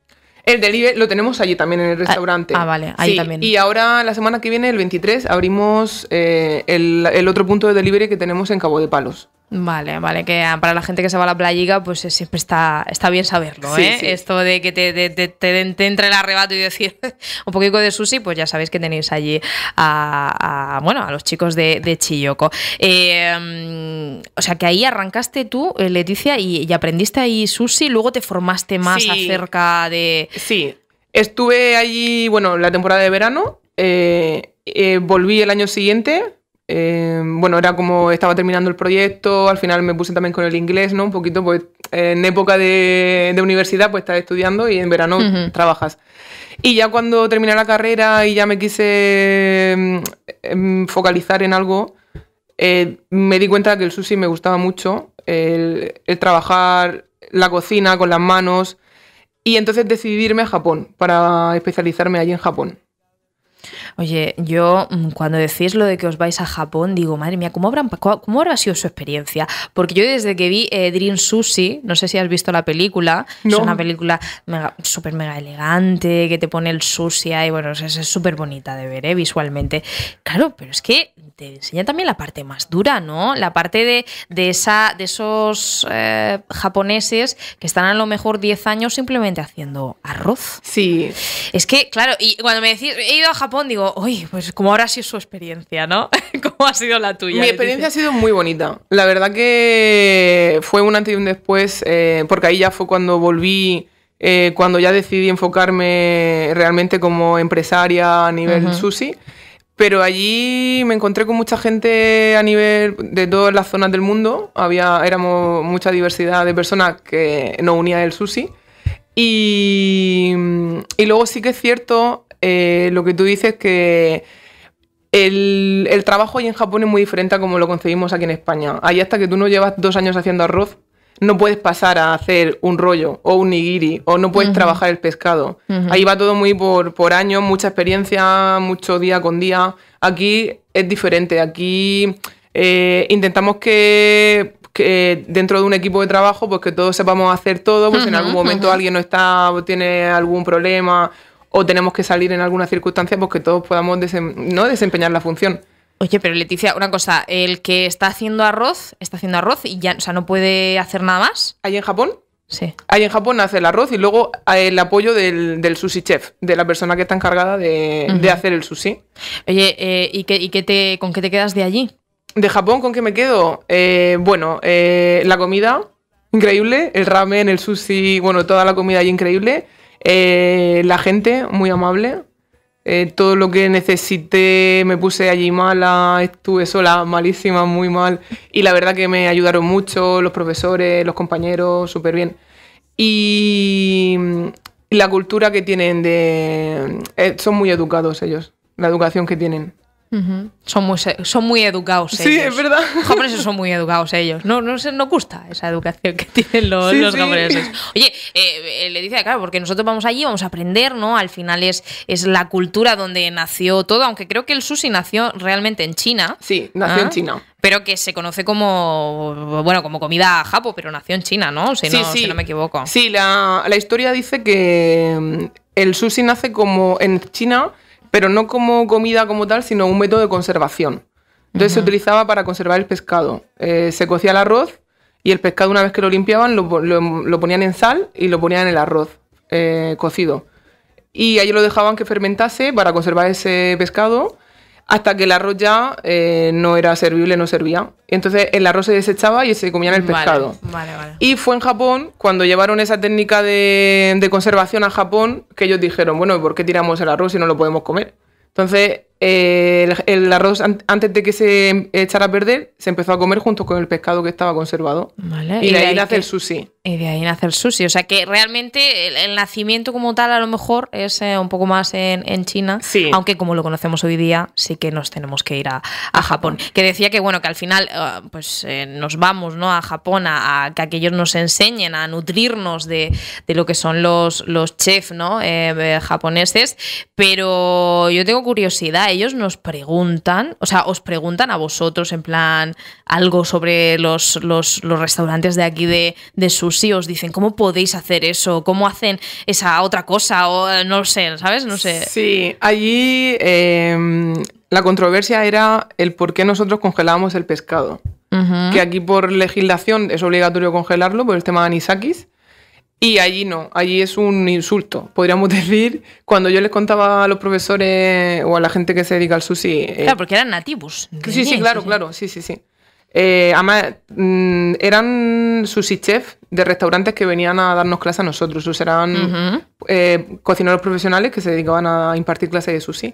El delivery lo tenemos allí también en el ah, restaurante. Ah, vale, ahí también. Y
ahora la semana que viene, el 23, abrimos eh, el, otro punto de delivery que tenemos en Cabo de Palos.
Vale, vale, que ah, para la gente que se va a la playiga, pues eh, siempre está, está bien saberlo, ¿eh? Esto de que te, entre el arrebato y decir <laughs> un poquito de sushi, pues ya sabéis que tenéis allí a, bueno, a los chicos de, de Chiyoko. Eh, mm, o sea, que ahí arrancaste tú, eh, Leticia, y, aprendiste ahí sushi, luego te formaste más acerca de... Sí,
estuve allí, bueno, la temporada de verano, volví el año siguiente Em, bueno, era como estaba terminando el proyecto, al final me puse también con el inglés, ¿no? Un poquito, pues en época de, universidad, pues estás estudiando y en verano trabajas. Y ya cuando terminé la carrera y ya me quise em, em, focalizar en algo, eh, me di cuenta que el sushi me gustaba mucho, el, el trabajar la cocina con las manos, y entonces decidí irme a Japón para especializarme allí en Japón.
Oye, yo mm, cuando decís lo de que os vais a Japón, digo, madre mía, ¿cómo, habrán, cómo habrá sido su experiencia? Porque yo desde que vi eh, Dream Sushi, no sé si has visto la película, es una película súper mega elegante, que te pone el sushi ahí, bueno, es súper bonita de ver eh, visualmente. Claro, pero es que te enseña también la parte más dura, ¿no? La parte de, esa, de esos eh, japoneses que están a lo mejor 10 años simplemente haciendo arroz. Sí. Es que, claro, y cuando me decís, he ido a Japón, digo, uy, pues como ahora sí sido su experiencia, ¿no?
<laughs> ¿Cómo ha sido la tuya? Mi experiencia ha sido muy bonita. La verdad que fue un antes y un después, eh, porque ahí ya fue cuando volví. Eh, cuando ya decidí enfocarme realmente como empresaria a nivel sushi. Pero allí me encontré con mucha gente a nivel de todas las zonas del mundo. Había, éramos mucha diversidad de personas que nos unía el sushi. Y, luego sí que es cierto eh, lo que tú dices que el, trabajo ahí en Japón es muy diferente a como lo concebimos aquí en España. Ahí hasta que tú no llevas dos años haciendo arroz, no puedes pasar a hacer un rollo o un nigiri o no puedes trabajar el pescado. Ahí va todo muy por, por años, mucha experiencia, mucho día con día. Aquí es diferente, aquí eh, intentamos que, dentro de un equipo de trabajo, pues que todos sepamos hacer todo, pues en algún momento alguien no está, o tiene algún problema o tenemos que salir en alguna circunstancia, pues que todos podamos ¿no? desempeñar la función. Oye,
pero Leticia, una cosa, el que está haciendo arroz, está haciendo arroz y ya, o sea, no puede hacer nada
más. ¿Ahí en Japón? Sí. Ahí en Japón hace el arroz y luego el apoyo del, sushi chef, de la persona que está encargada de, hacer el sushi. Oye, eh, ¿y, qué, y qué te, con qué te quedas de allí? ¿De Japón con qué me quedo? Eh, bueno, eh, la comida, increíble, el ramen, el sushi, bueno, toda la comida ahí increíble. la gente, muy amable, eh, todo lo que necesité, me puse allí mala, estuve sola, malísima, muy mal. Y la verdad que me ayudaron mucho los profesores, los compañeros, súper bien. Y mm, la cultura que tienen de... Eh, son muy educados ellos, la educación que tienen
son, muy, educados sí, ellos. Sí, es verdad. Los japoneses son muy educados ellos. No, no, se, gusta esa educación que tienen los, japoneses. <laughs> Oye, eh, eh, le dice, claro, porque nosotros vamos allí, vamos a aprender, ¿no? Al final es, es la cultura donde nació todo, aunque creo que el sushi nació realmente en China. Sí,
nació en ah, China.
Pero que se conoce como, bueno, como comida japo, pero nació en China, ¿no? Si, no, si no me equivoco. Sí,
la, la historia dice que mm, el sushi nace como en China pero no como comida como tal, sino un método de conservación. Entonces se utilizaba para conservar el pescado. Eh, se cocía el arroz y el pescado una vez que lo limpiaban lo, ponían en sal y lo ponían en el arroz eh, cocido. Y ahí lo dejaban que fermentase para conservar ese pescado hasta que el arroz ya eh, no era servible, no servía. Entonces el arroz se desechaba y se comían el pescado. Y fue en Japón cuando llevaron esa técnica de, de, conservación a Japón que ellos dijeron, bueno, ¿por qué tiramos el arroz si no lo podemos comer? Entonces el, arroz antes de que se echara a perder se empezó a comer junto con el pescado que estaba conservado. y, de ahí, nace el sushi. Y de ahí nace el sushi. O sea
que realmente el, nacimiento como tal a lo mejor es eh, un poco más en, China. Aunque como lo conocemos hoy día, sí que nos tenemos que ir a, Japón. Que decía que bueno, que al final eh, pues eh, nos vamos ¿no? a Japón a, que aquellos nos enseñen a nutrirnos de, lo que son los, los chefs ¿no? japoneses. Pero yo tengo curiosidad ellos nos preguntan, o sea, os preguntan a vosotros en plan algo sobre los, los, restaurantes de aquí de, de, sushi, os dicen, ¿cómo podéis hacer eso? ¿Cómo hacen esa otra cosa? O eh, no sé, ¿sabes? No sé. Sí,
allí em, la controversia era el por qué nosotros congelábamos el pescado. Que aquí por legislación es obligatorio congelarlo por el tema de anisakis y allí no, allí es un insulto, podríamos <laughs> decir. Cuando yo les contaba a los profesores o a la gente que se dedica al sushi. Eh, claro, porque eran nativos. sí, sí, claro, claro, sí, sí, sí. Eh, además, mm, eran sushi chefs de restaurantes que venían a darnos clases a nosotros. Eran eh, cocineros profesionales que se dedicaban a impartir clases de sushi.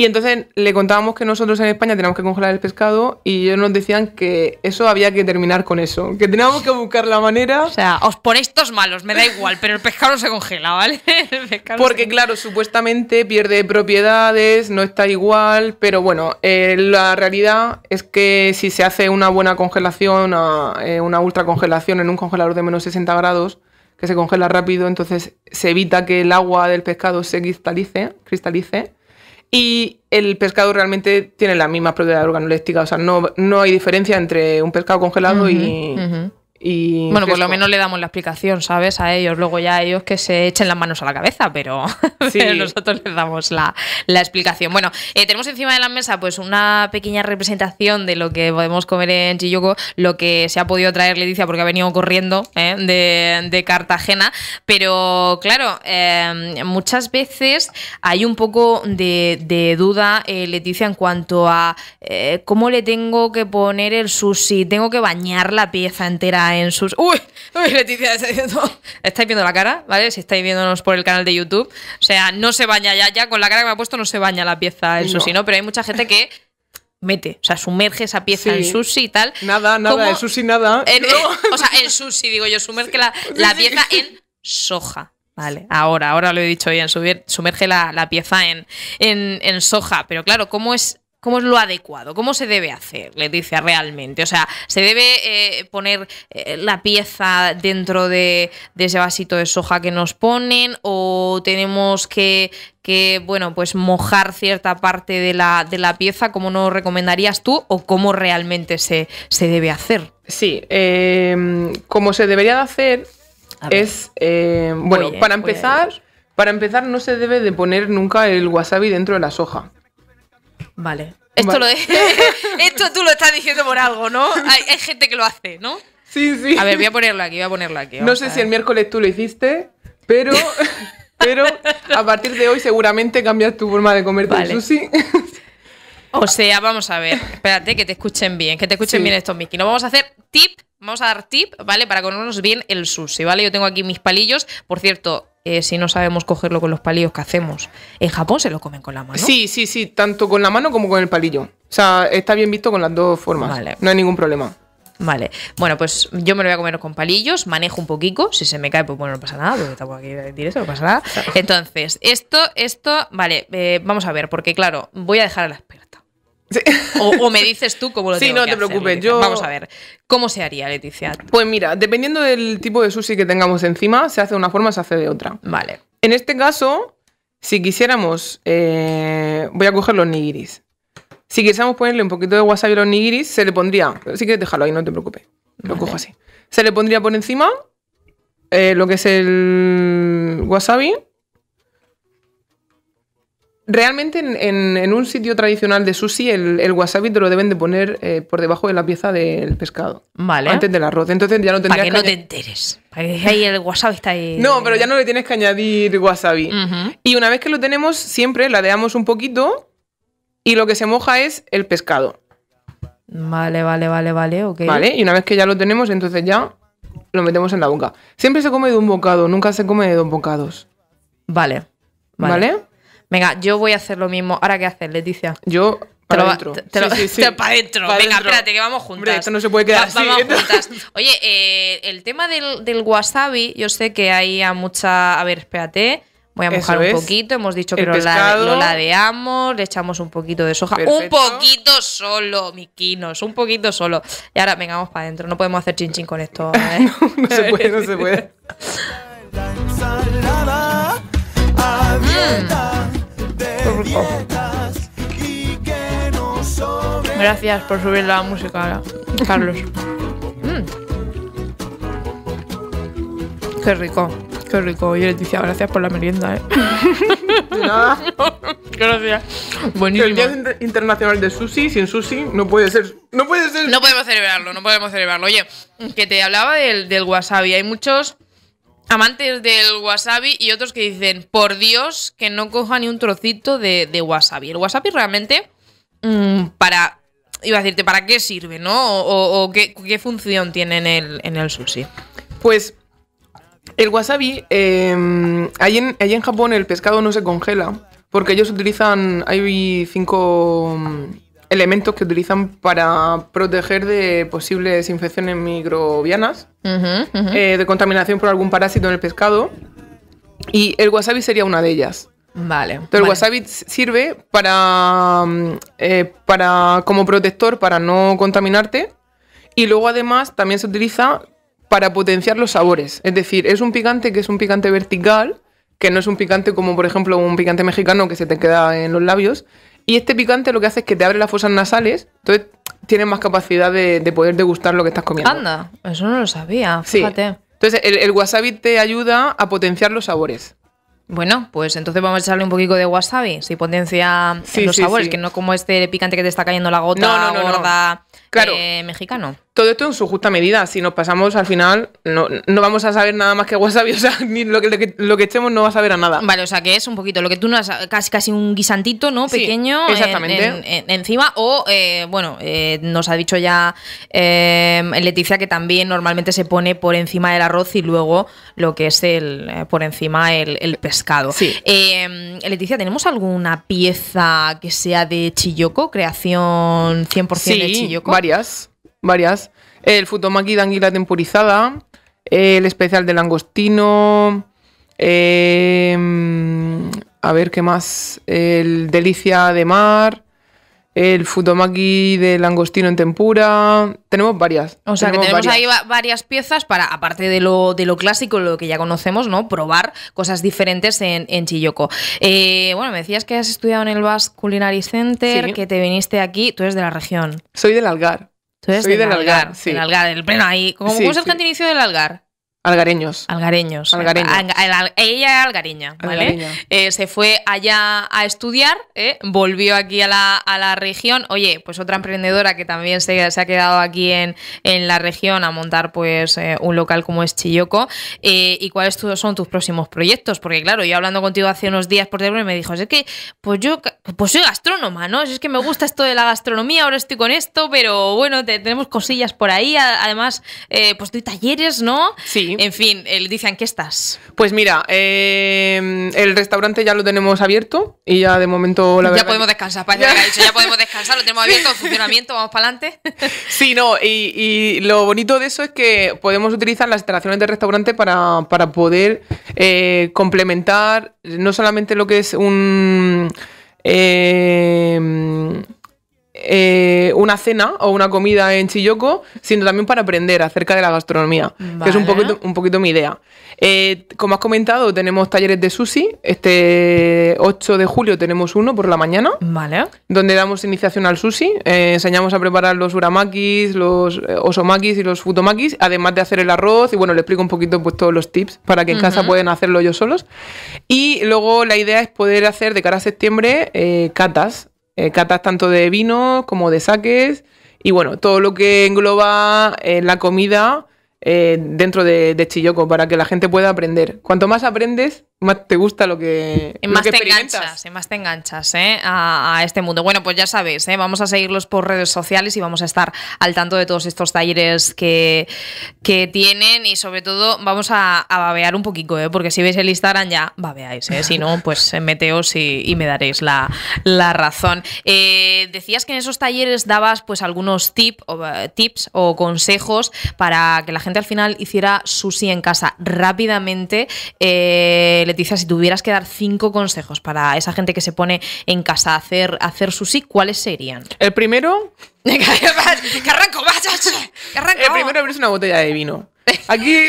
Y entonces le contábamos que nosotros en España teníamos que congelar el pescado y ellos nos decían que eso había que terminar con eso, que teníamos que buscar la manera... O sea, os ponéis
estos malos, me da igual, pero el pescado no se congela, ¿vale? <laughs> Porque
claro, supuestamente pierde propiedades, no está igual, pero bueno, eh, la realidad es que si se hace una buena congelación, una eh, una ultracongelación en un congelador de menos 60 grados, que se congela rápido, entonces se evita que el agua del pescado se cristalice, cristalice y el pescado realmente tiene la misma propiedad organolépticas, o sea, no, hay diferencia entre un pescado congelado y, bueno, por lo
menos le damos la explicación, ¿sabes? A ellos, luego ya ellos que se echen las manos a la cabeza, pero, <laughs> nosotros les damos la, explicación. Bueno, eh, tenemos encima de la mesa pues una pequeña representación de lo que podemos comer en Chiyoko, lo que se ha podido traer Leticia porque ha venido corriendo ¿eh? de, Cartagena, pero claro, eh, muchas veces hay un poco de, de duda, Leticia, en cuanto a cómo le tengo que poner el sushi, tengo que bañar la pieza entera en sus... ¡Uy! <laughs> ¡Uy! Leticia Estáis viendo la cara, ¿vale? Si estáis viéndonos por el canal de YouTube. O sea, no se baña ya, ya con la cara que me ha puesto no se baña la pieza en sushi, ¿no? Pero hay mucha gente que mete, o sea, sumerge esa pieza en sushi y tal. Nada, nada, En sushi nada. <laughs> o sea, en sushi, digo yo, sumerge la, pieza en soja. Vale, ahora, ahora lo he dicho bien, sumerge la, pieza en, en soja. Pero claro, ¿cómo es cómo es lo adecuado, cómo se debe hacer, Leticia, realmente. O sea, se debe eh, poner eh, la pieza dentro de, ese vasito de soja que nos ponen o tenemos que, bueno, pues mojar cierta parte de la, pieza, como nos recomendarías tú
o cómo realmente se, debe hacer? Sí, em, como se debería de hacer es, em, bueno, para empezar, para empezar no se debe de poner nunca el wasabi dentro de la soja. Vale. Esto, Lo <laughs>
Esto tú lo estás diciendo por algo, ¿no? Hay, gente que lo hace, ¿no?
Sí, sí. A ver, voy a ponerla aquí, voy a ponerlo aquí. No sé si el miércoles tú lo hiciste, pero, <laughs> pero a partir de hoy seguramente cambias tu forma de comer el sushi.
O sea, vamos a ver, espérate que te escuchen bien, que te escuchen bien estos Mickey. No vamos a hacer tip, vamos a dar tip, ¿vale? Para conocernos bien el sushi, ¿vale? Yo tengo aquí mis palillos. Por cierto, eh, si no sabemos cogerlo con los palillos que hacemos.
En Japón se lo comen con la mano. Sí, sí, sí, tanto con la mano como con el palillo. O sea, está bien visto con las dos formas. No hay ningún problema. Vale, bueno, pues yo me lo voy a comer con palillos,
manejo un poquito, si se me cae, pues bueno, no pasa nada, porque tampoco aquí decir eso, no pasa nada. Entonces, esto, esto, vale, eh, vamos a ver, porque claro, voy a dejar a las o, me dices tú cómo lo sí, no te preocupes. Yo... Vamos a ver. ¿Cómo se haría, Leticia?
Pues mira, dependiendo del tipo de sushi que tengamos encima, se hace de una forma, se hace de otra. Vale. En este caso, si quisiéramos. Eh, voy a coger los nigiris. Si quisiéramos ponerle un poquito de wasabi a los nigiris, se le pondría. Si que déjalo ahí, no te preocupes. Lo cojo así. Se le pondría por encima eh, lo que es el wasabi Realmente en, un sitio tradicional de sushi el, wasabi te lo deben de poner eh, por debajo de la pieza del pescado. Vale. Antes del arroz. Entonces ya no Para que, no te
enteres. Para que ahí el wasabi está ahí. No, pero
ya no le tienes que añadir wasabi. Y una vez que lo tenemos, siempre ladeamos un poquito y lo que se moja es el pescado. Vale, vale, vale, vale, Vale, y una vez que ya lo tenemos, entonces ya lo metemos en la boca. Siempre se come de un bocado, nunca se come de dos bocados. ¿Vale? ¿Vale?
Venga, yo voy a hacer lo mismo. ¿Ahora qué haces, Leticia? Yo para adentro. Te, lo, <laughs> Venga,
espérate, que vamos juntas. esto no se puede quedar
así.
<laughs> Oye, eh, el tema del, del, wasabi, yo sé que hay a mucha... A ver, espérate. Voy a mojar un poquito. Hemos dicho que lo, ladeamos, le echamos un poquito de soja. Un poquito solo, miquinos, un poquito solo. Y ahora, vengamos para adentro. No podemos hacer chinchín con esto. <laughs> ¿eh? no, se puede,
no se puede.
Gracias por subir la música, Carlos. Mm. Qué rico, qué rico. Oye, Leticia, gracias por la merienda, eh.
<laughs> gracias. Buenísimo. El Día Internacional de Sushi, sin sushi, no puede ser.
No puede ser. No podemos celebrarlo, no podemos celebrarlo. Oye, que te hablaba del, del wasabi. Hay muchos amantes del wasabi y otros que dicen, por Dios, que no coja ni un trocito de, wasabi. El wasabi realmente, mm, para, iba a decirte, ¿para qué sirve, no? O, qué, función tiene en el, en sushi.
Pues el wasabi, em, Allí en, en Japón el pescado no se congela, porque ellos utilizan, hay 5 elementos que utilizan para proteger de posibles infecciones microbianas,
eh,
de contaminación por algún parásito en el pescado. Y el wasabi sería una de ellas. Vale. Entonces, el wasabi sirve para, mm, eh, para, como protector para no contaminarte. Y luego, además, también se utiliza para potenciar los sabores. Es decir, es un picante que es un picante vertical, que no es un picante como, por ejemplo, un picante mexicano que se te queda en los labios, y este picante lo que hace es que te abre las fosas nasales, entonces tienes más capacidad de, poder degustar lo que estás comiendo.
Anda, eso no lo sabía, fíjate. Sí.
Entonces, el, el wasabi te ayuda a potenciar los sabores. Bueno, pues entonces vamos a echarle un
poquito de wasabi, si potencia los sabores, que no como este picante que te está cayendo la gota no,
claro. Eh, mexicano todo esto en su justa medida. Si nos pasamos al final, no, vamos a saber nada más que wasabi, <laughs> o sea, ni lo que, lo que, echemos no va a saber a nada.
Vale, o sea, que es un poquito lo que tú no has, casi, casi un guisantito, ¿no? Pequeño. exactamente. encima, o, eh, bueno, eh, nos ha dicho ya eh, Leticia que también normalmente se pone por encima del arroz y luego lo que es el por encima el, pescado. Sí. Leticia, ¿tenemos alguna pieza que sea de Chiyoko, creación 100% de Chiyoko?
varias varias. El futomaki de anguila temporizada, el especial de langostino, em, a ver qué más, el delicia de mar, el futomaki de langostino en tempura, tenemos varias. O sea, que tenemos ahí
varias piezas para, aparte de lo, de lo clásico, lo que ya conocemos, ¿no? Probar cosas diferentes en, en Chiyoko. Eh, bueno, me decías que has estudiado en el Basque Culinary Center, que te viniste aquí, tú eres de la región. Soy del Algar. Soy del, Algar, sí. Del Algar, el pleno ahí. Como, es el cantinicio del Algar? Algareños. Algareños. ella era algareña, ¿vale? Eh, se fue allá a estudiar, ¿eh? volvió aquí a la, región. Oye, pues otra emprendedora que también se, ha quedado aquí en, la región a montar pues eh, un local como es Chilloco. ¿Y cuáles son tus próximos proyectos? Porque claro, yo hablando contigo hace unos días por teléfono me dijo, es que pues yo pues soy gastrónoma, ¿no? Es que me gusta esto de la gastronomía, ahora estoy con esto, pero bueno, tenemos cosillas por ahí. Además, pues doy talleres, ¿no? Sí. En fin, él dice, ¿en qué estás?
Pues mira, em, el restaurante ya lo tenemos abierto y ya de momento la Ya podemos
descansar, ya. ya podemos descansar, lo tenemos abierto, funcionamiento, vamos para
adelante. <laughs> Sí, no, y, lo bonito de eso es que podemos utilizar las instalaciones del restaurante para, poder eh, complementar no solamente lo que es un... Em, eh, una cena o una comida en Chiyoko, sino también para aprender acerca de la gastronomía, que es un poquito, mi idea. Eh, como has comentado, tenemos talleres de sushi. Este 8 de julio tenemos uno por la mañana, vale. donde damos iniciación al sushi, eh, enseñamos a preparar los uramakis, los osomakis y los futomakis, además de hacer el arroz y bueno, le explico un poquito pues, todos los tips para que en casa puedan hacerlo ellos solos. Y luego la idea es poder hacer de cara a septiembre catas eh, catas tanto de vino como de saques y bueno, todo lo que engloba eh, la comida eh, dentro de, de, para que la gente pueda aprender. Cuanto más aprendes, más te gusta lo que, más te
enganchas, más te enganchas a, este mundo. Bueno, pues ya sabéis, eh, vamos a seguirlos por redes sociales y vamos a estar al tanto de todos estos talleres que, tienen y sobre todo vamos a, babear un poquito, eh, porque si veis el Instagram ya babeáis, si no, pues meteos y, me daréis la, razón. decías que en esos talleres dabas pues algunos tips o consejos para que la gente gente al final hiciera sushi en casa rápidamente. Eh, Leticia, si tuvieras que dar cinco consejos para esa gente que se pone en casa a hacer, sushi, ¿cuáles serían?
El primero... <laughs>
¡Que arranco, El primero
abrirse una botella de vino. <laughs> Aquí...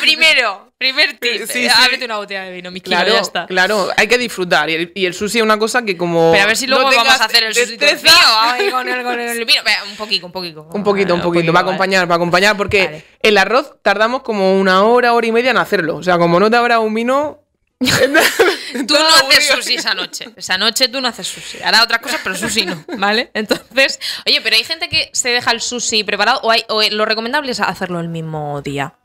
primero. Primer eh, tip, sí, ah, sí. ábrete una botella de vino, mi querido, claro, ya está.
Claro, hay que disfrutar. Y el, sushi es una cosa que como... Pero a ver si luego vamos a hacer el sushi con, <laughs> con, el, con el
vino. Un poquito, un poquito. Un poquito,
un ah, poquito. Pues va a acompañar, para va a acompañar. Porque el arroz tardamos como una hora, hora y media en hacerlo. O sea, como no te habrá un vino... <laughs> <laughs>
tú no haces sushi esa noche. Esa noche tú no haces sushi. Hará otras cosas, pero sushi no, ¿vale? Entonces, oye, pero hay gente que se deja el sushi preparado o, hay, o lo recomendable es hacerlo el mismo día.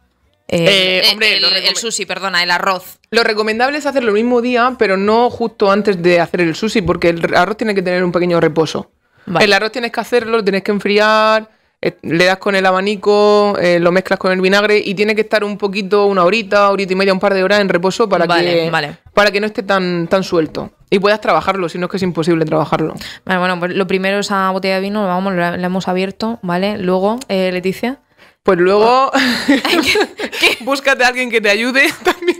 Eh, eh,
hombre, el, sushi, perdona, el arroz. Lo recomendable es hacerlo el mismo día, pero no justo antes de hacer el sushi, porque el arroz tiene que tener un pequeño reposo. El arroz tienes que hacerlo, lo tienes que enfriar, eh, le das con el abanico, lo mezclas con el vinagre y tiene que estar un poquito, una horita, horita y media, un par de horas en reposo para, que, para que no esté tan, tan suelto. Y puedas trabajarlo, si no es que es imposible trabajarlo.
Vale, bueno, pues lo primero es esa botella de vino, vamos, la, hemos abierto, ¿vale? Luego, Leticia.
Pues luego ah. <laughs> búscate a alguien que te ayude <laughs> también.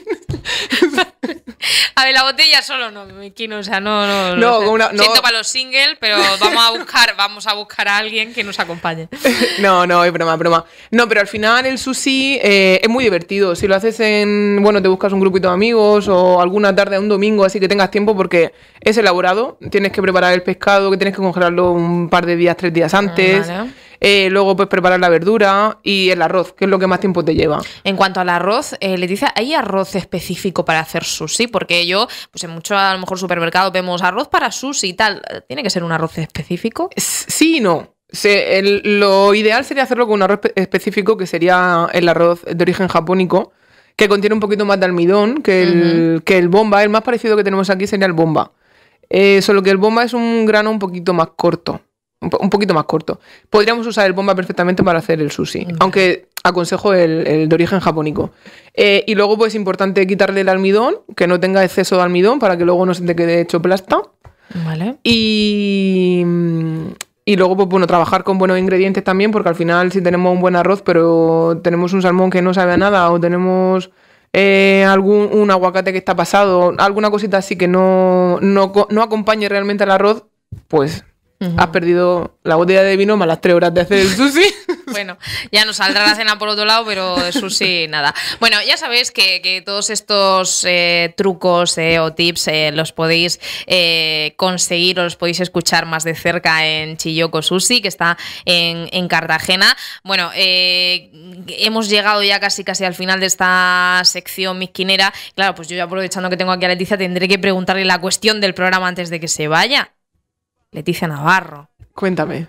A ver, la botella solo no, equino.
o sea, no, no, Siento para
los singles, pero vamos a buscar, vamos a buscar a alguien que nos acompañe. <laughs>
No, no, es broma, broma. No, pero al final el sushi eh, es muy divertido. Si lo haces en, bueno, te buscas un grupito de amigos o alguna tarde, un domingo, así que tengas tiempo porque es elaborado. Tienes que preparar el pescado, que tienes que congelarlo un par de días, tres días antes. Vale. Eh, luego pues preparar la verdura y el arroz, que es lo que más tiempo te lleva.
En cuanto al arroz, eh, Leticia, ¿hay arroz específico para hacer sushi? Porque yo, pues en muchos a lo mejor supermercados vemos arroz para sushi y tal. ¿Tiene que ser un arroz específico? Sí y no.
lo ideal sería hacerlo con un arroz específico que sería el arroz de origen japónico, que contiene un poquito más de almidón que el, que el bomba. El más parecido que tenemos aquí sería el bomba. Eh, solo que el bomba es un grano un poquito más corto un poquito más corto. Podríamos usar el bomba perfectamente para hacer el sushi, aunque aconsejo el, de origen japonico. Eh, y luego, pues, es importante quitarle el almidón, que no tenga exceso de almidón para que luego no se te quede hecho plasta. Vale. Y, mm, y luego, pues, bueno, trabajar con buenos ingredientes también, porque al final, si tenemos un buen arroz, pero tenemos un salmón que no sabe a nada o tenemos... Eh, algún un aguacate que está pasado, alguna cosita así que no, no, no acompañe realmente al arroz, pues Has perdido la botella de vino más las tres horas de hacer el sushi.
<laughs> bueno, ya nos saldrá la cena por otro lado, pero el sushi nada. Bueno, ya sabéis que, todos estos eh, trucos eh, o tips eh, los podéis conseguir o los podéis escuchar más de cerca en Chilloco Sushi, que está en, Cartagena. Bueno, hemos llegado ya casi casi al final de esta sección Misquinera, Claro, pues yo ya aprovechando que tengo aquí a Leticia, tendré que preguntarle la cuestión del programa antes de que se vaya. Leticia Navarro. Cuéntame.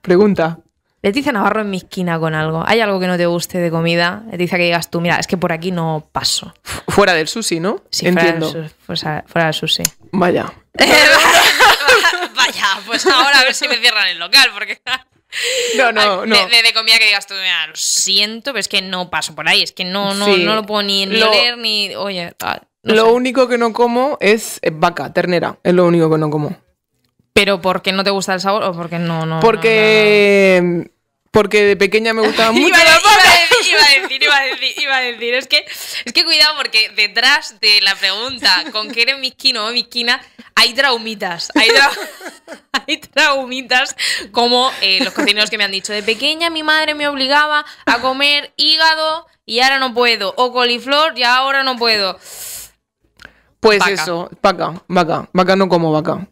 Pregunta. Leticia Navarro en mi esquina con algo. ¿Hay algo que no te guste de comida? Leticia, que digas tú, mira, es que por aquí no paso.
Fuera del sushi, ¿no? Sí, Entiendo.
Fuera, del, sushi. Vaya. <laughs> Vaya, pues ahora a ver si me cierran el local, porque. No, no, no. De, comida que digas tú, mira, lo siento, pero es que no paso por ahí, es que no, lo puedo ni, ni leer ni. Oye, tal.
lo único que no como es eh, vaca, ternera, es lo único que no como.
Pero ¿por qué no te gusta el sabor o porque no, no. Porque.
Porque de pequeña me gustaba mucho <laughs> iba, a decir, iba
a decir, iba a <laughs> decir. Es que, cuidado, porque detrás de la pregunta con qué eres misquino o misquina, hay traumitas. Hay, <laughs> hay traumitas como eh, los cocineros que me han dicho. De pequeña mi madre me obligaba a comer hígado y ahora no puedo. O coliflor y ahora no puedo.
Pues eso, vaca, vaca, vaca no como vaca.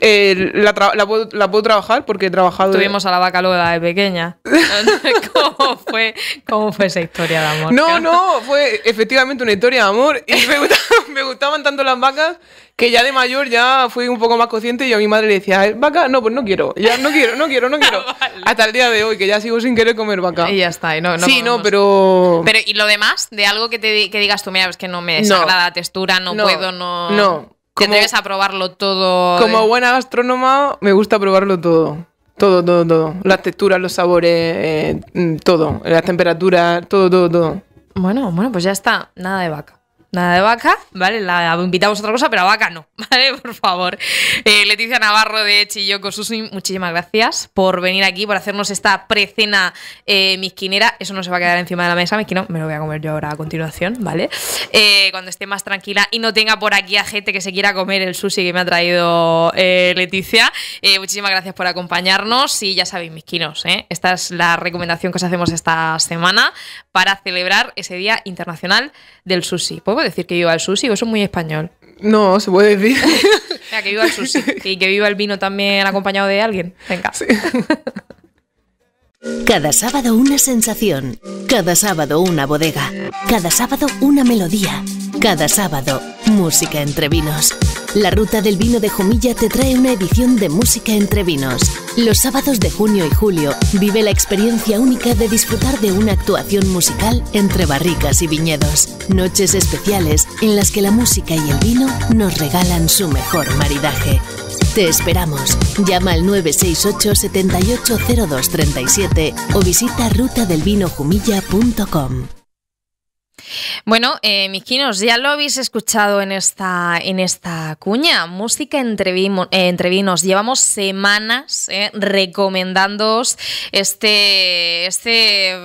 Eh, la, puedo, trabajar porque he trabajado. Tuvimos a la vaca
luego de pequeña.
<laughs> ¿Cómo fue,
¿Cómo fue esa historia de amor? No,
no, fue efectivamente una historia de amor. Y <laughs> me gustaban, tanto las vacas que ya de mayor ya fui un poco más consciente y a mi madre le decía, eh, vaca, no, pues no quiero, ya no quiero, no quiero, no quiero. <laughs> Ah, Hasta el día de hoy, que ya sigo sin querer comer vaca. Y ya está, y no, no Sí, no, pero... Pero,
¿y lo demás? De algo que, te, que digas tú, mira, es que no me desagrada la textura, no, no puedo, no... No, te a
probarlo todo. Como buena gastrónoma, me gusta probarlo todo. Todo, todo, todo. Las texturas, los sabores, eh, mm, todo. Las temperaturas, todo, todo, todo. Bueno,
bueno, pues ya está. Nada de vaca nada de vaca, ¿vale? La invitamos a otra cosa, pero a vaca no, <laughs> ¿vale? Por favor. Eh, Leticia Navarro de Chiyoko Sushi muchísimas gracias por venir aquí, por hacernos esta precena eh, misquinera. Eso no se va a quedar encima de la mesa, misquino, me lo voy a comer yo ahora a continuación, ¿vale? Eh, cuando esté más tranquila y no tenga por aquí a gente que se quiera comer el sushi que me ha traído eh, Leticia. muchísimas gracias por acompañarnos y ya sabéis, misquinos, esta es la recomendación que os hacemos esta semana para celebrar ese Día Internacional del Sushi. Pues decir que viva el sushi o eso muy español? No, se puede decir. <laughs> que viva el sushi. <laughs> Y que viva el vino también acompañado de alguien. Venga. Sí.
Cada sábado una sensación, cada sábado una bodega, cada sábado una melodía, cada sábado música entre vinos. La ruta del vino de Jumilla te trae una edición de música entre vinos. Los sábados de junio y julio vive la experiencia única de disfrutar de una actuación musical entre barricas y viñedos. Noches especiales en las que la música y el vino nos regalan su mejor maridaje. Te esperamos. Llama al 968-780237 o visita rutadelvinojumilla.com.
Bueno, eh, chinos, ya lo habéis escuchado en esta, en esta cuña, música entre, eh, vinos. Llevamos semanas eh, recomendándoos este, este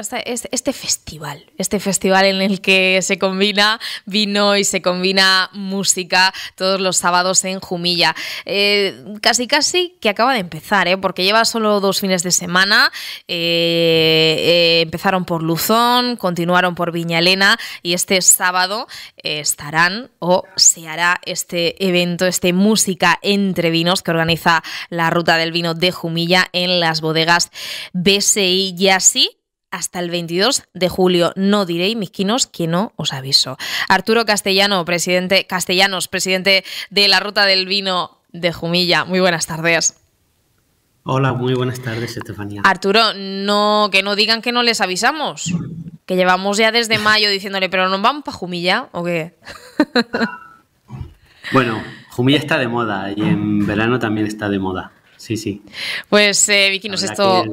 este, este festival, este festival en el que se combina vino y se combina música todos los sábados en Jumilla. Eh, casi casi que acaba de empezar, ¿eh? porque lleva solo dos fines de semana. Eh, empezaron por Luzón, continuaron por Viñalena y este sábado estarán o se hará este evento, este Música entre Vinos que organiza la Ruta del Vino de Jumilla en las bodegas BSI y así hasta el 22 de julio. No diréis, misquinos, que no os aviso. Arturo Castellano, presidente, Castellanos, presidente de la Ruta del Vino de Jumilla. Muy buenas tardes.
Hola, muy buenas tardes, Estefanía.
Arturo, no, que no digan que no les avisamos. Que llevamos ya desde mayo diciéndole, pero ¿nos vamos para Jumilla o qué?
<laughs> bueno, Jumilla está de moda y en verano también está de moda. Sí, sí.
Pues, eh, esto.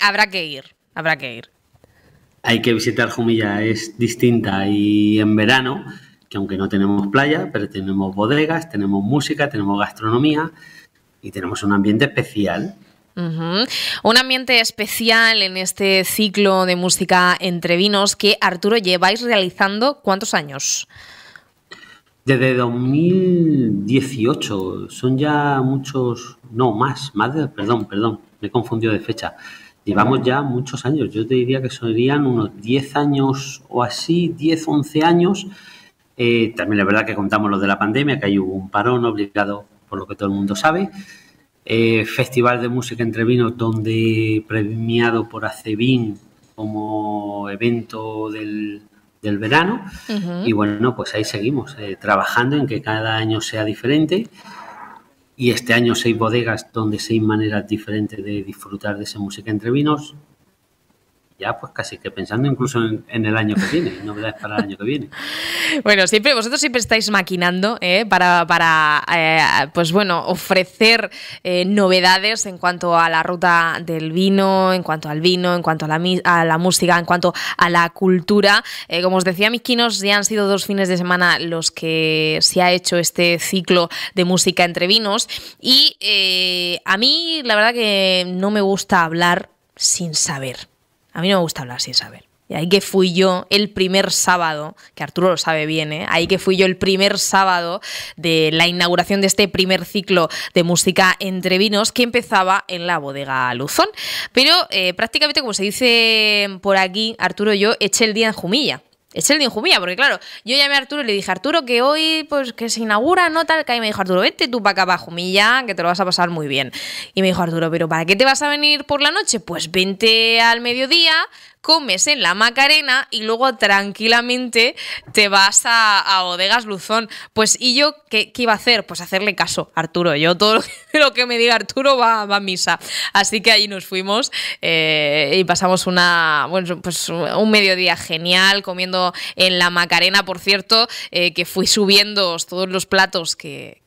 Habrá que ir. Habrá que ir.
Hay que visitar Jumilla, es distinta y en verano, que aunque no tenemos playa, pero tenemos bodegas, tenemos música, tenemos gastronomía y tenemos un ambiente especial.
Un ambiente especial en este ciclo de música entre vinos que Arturo lleváis realizando cuántos años?
Desde 2018, son ya muchos, no más, más de, perdón, perdón, me he confundido de fecha. Llevamos ya muchos años, yo te diría que serían unos 10 años o así, 10, 11 años. Eh, también es verdad que contamos lo de la pandemia, que ahí hubo un parón obligado, por lo que todo el mundo sabe. Eh, festival de Música entre Vinos, donde premiado por ACEBIN como evento del, verano. Y bueno, pues ahí seguimos, eh, trabajando en que cada año sea diferente y este año seis bodegas donde seis maneras diferentes de disfrutar de esa música entre vinos ya pues casi que pensando incluso en, el año que viene, novedades para el año que viene. <laughs>
Bueno, siempre vosotros siempre estáis maquinando ¿eh? para, eh, pues bueno, ofrecer eh, novedades en cuanto a la ruta del vino, en cuanto al vino, en cuanto a la, a la música, en cuanto a la cultura. como os decía, mis quinos ya han sido dos fines de semana los que se ha hecho este ciclo de música entre vinos y a mí la verdad que no me gusta hablar sin saber. A mí no me gusta hablar sin saber. Y ahí que fui yo el primer sábado, que Arturo lo sabe bien, ¿eh? ahí que fui yo el primer sábado de la inauguración de este primer ciclo de música entre vinos que empezaba en la bodega Luzón. Pero eh, prácticamente, como se dice por aquí, Arturo yo eché el día en Jumilla. Es el de Jumilla, porque claro, yo llamé a Arturo y le dije, Arturo, que hoy pues que se inaugura, ¿no? Tal, que ahí me dijo Arturo, vente tú para acá para Jumilla, que te lo vas a pasar muy bien. Y me dijo Arturo, pero ¿para qué te vas a venir por la noche? Pues vente al mediodía, comes en la Macarena y luego tranquilamente te vas a, a Bodegas Luzón. Pues, ¿y yo qué, iba a hacer? Pues hacerle caso, Arturo. Yo todo <laughs> lo que, me diga Arturo va, a misa. Así que ahí nos fuimos eh, y pasamos una, pues un mediodía genial comiendo en la Macarena, por cierto, eh, que fui subiendo todos los platos que,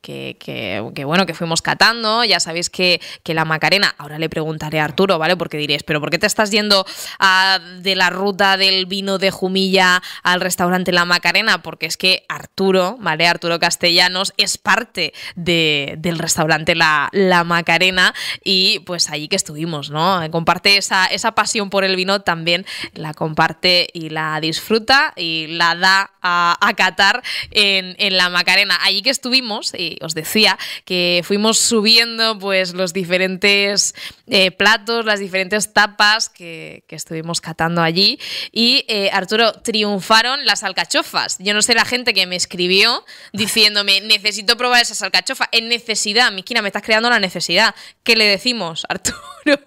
bueno, que fuimos catando. Ya sabéis que, que la Macarena, ahora le preguntaré a Arturo, ¿vale? Porque diréis, ¿pero por qué te estás yendo a de la ruta del vino de Jumilla al restaurante La Macarena, porque es que Arturo, ¿vale? Arturo Castellanos es parte del restaurante la, Macarena y pues allí que estuvimos, ¿no? Comparte esa, pasión por el vino también, la comparte y la disfruta y la da a, a Qatar en, La Macarena. Allí que estuvimos, y os decía que fuimos subiendo pues los diferentes eh, platos, las diferentes tapas que, que estuvimos catando ...estando allí. Y eh, Arturo, triunfaron las alcachofas. Yo no sé la gente que me escribió diciéndome, <laughs> necesito probar esas alcachofas. ...en necesidad, Miquina, me estás creando la necesidad. ¿Qué le decimos, <laughs> Arturo?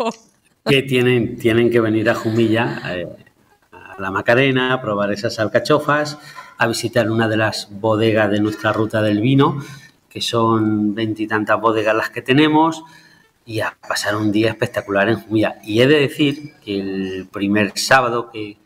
Que tienen, tienen que venir a Jumilla, eh, a la Macarena, a probar esas alcachofas, a visitar una de las bodegas de nuestra ruta del vino, que son veintitantas bodegas las que tenemos y a pasar un día espectacular en Jumilla. Y he de decir que el primer sábado que,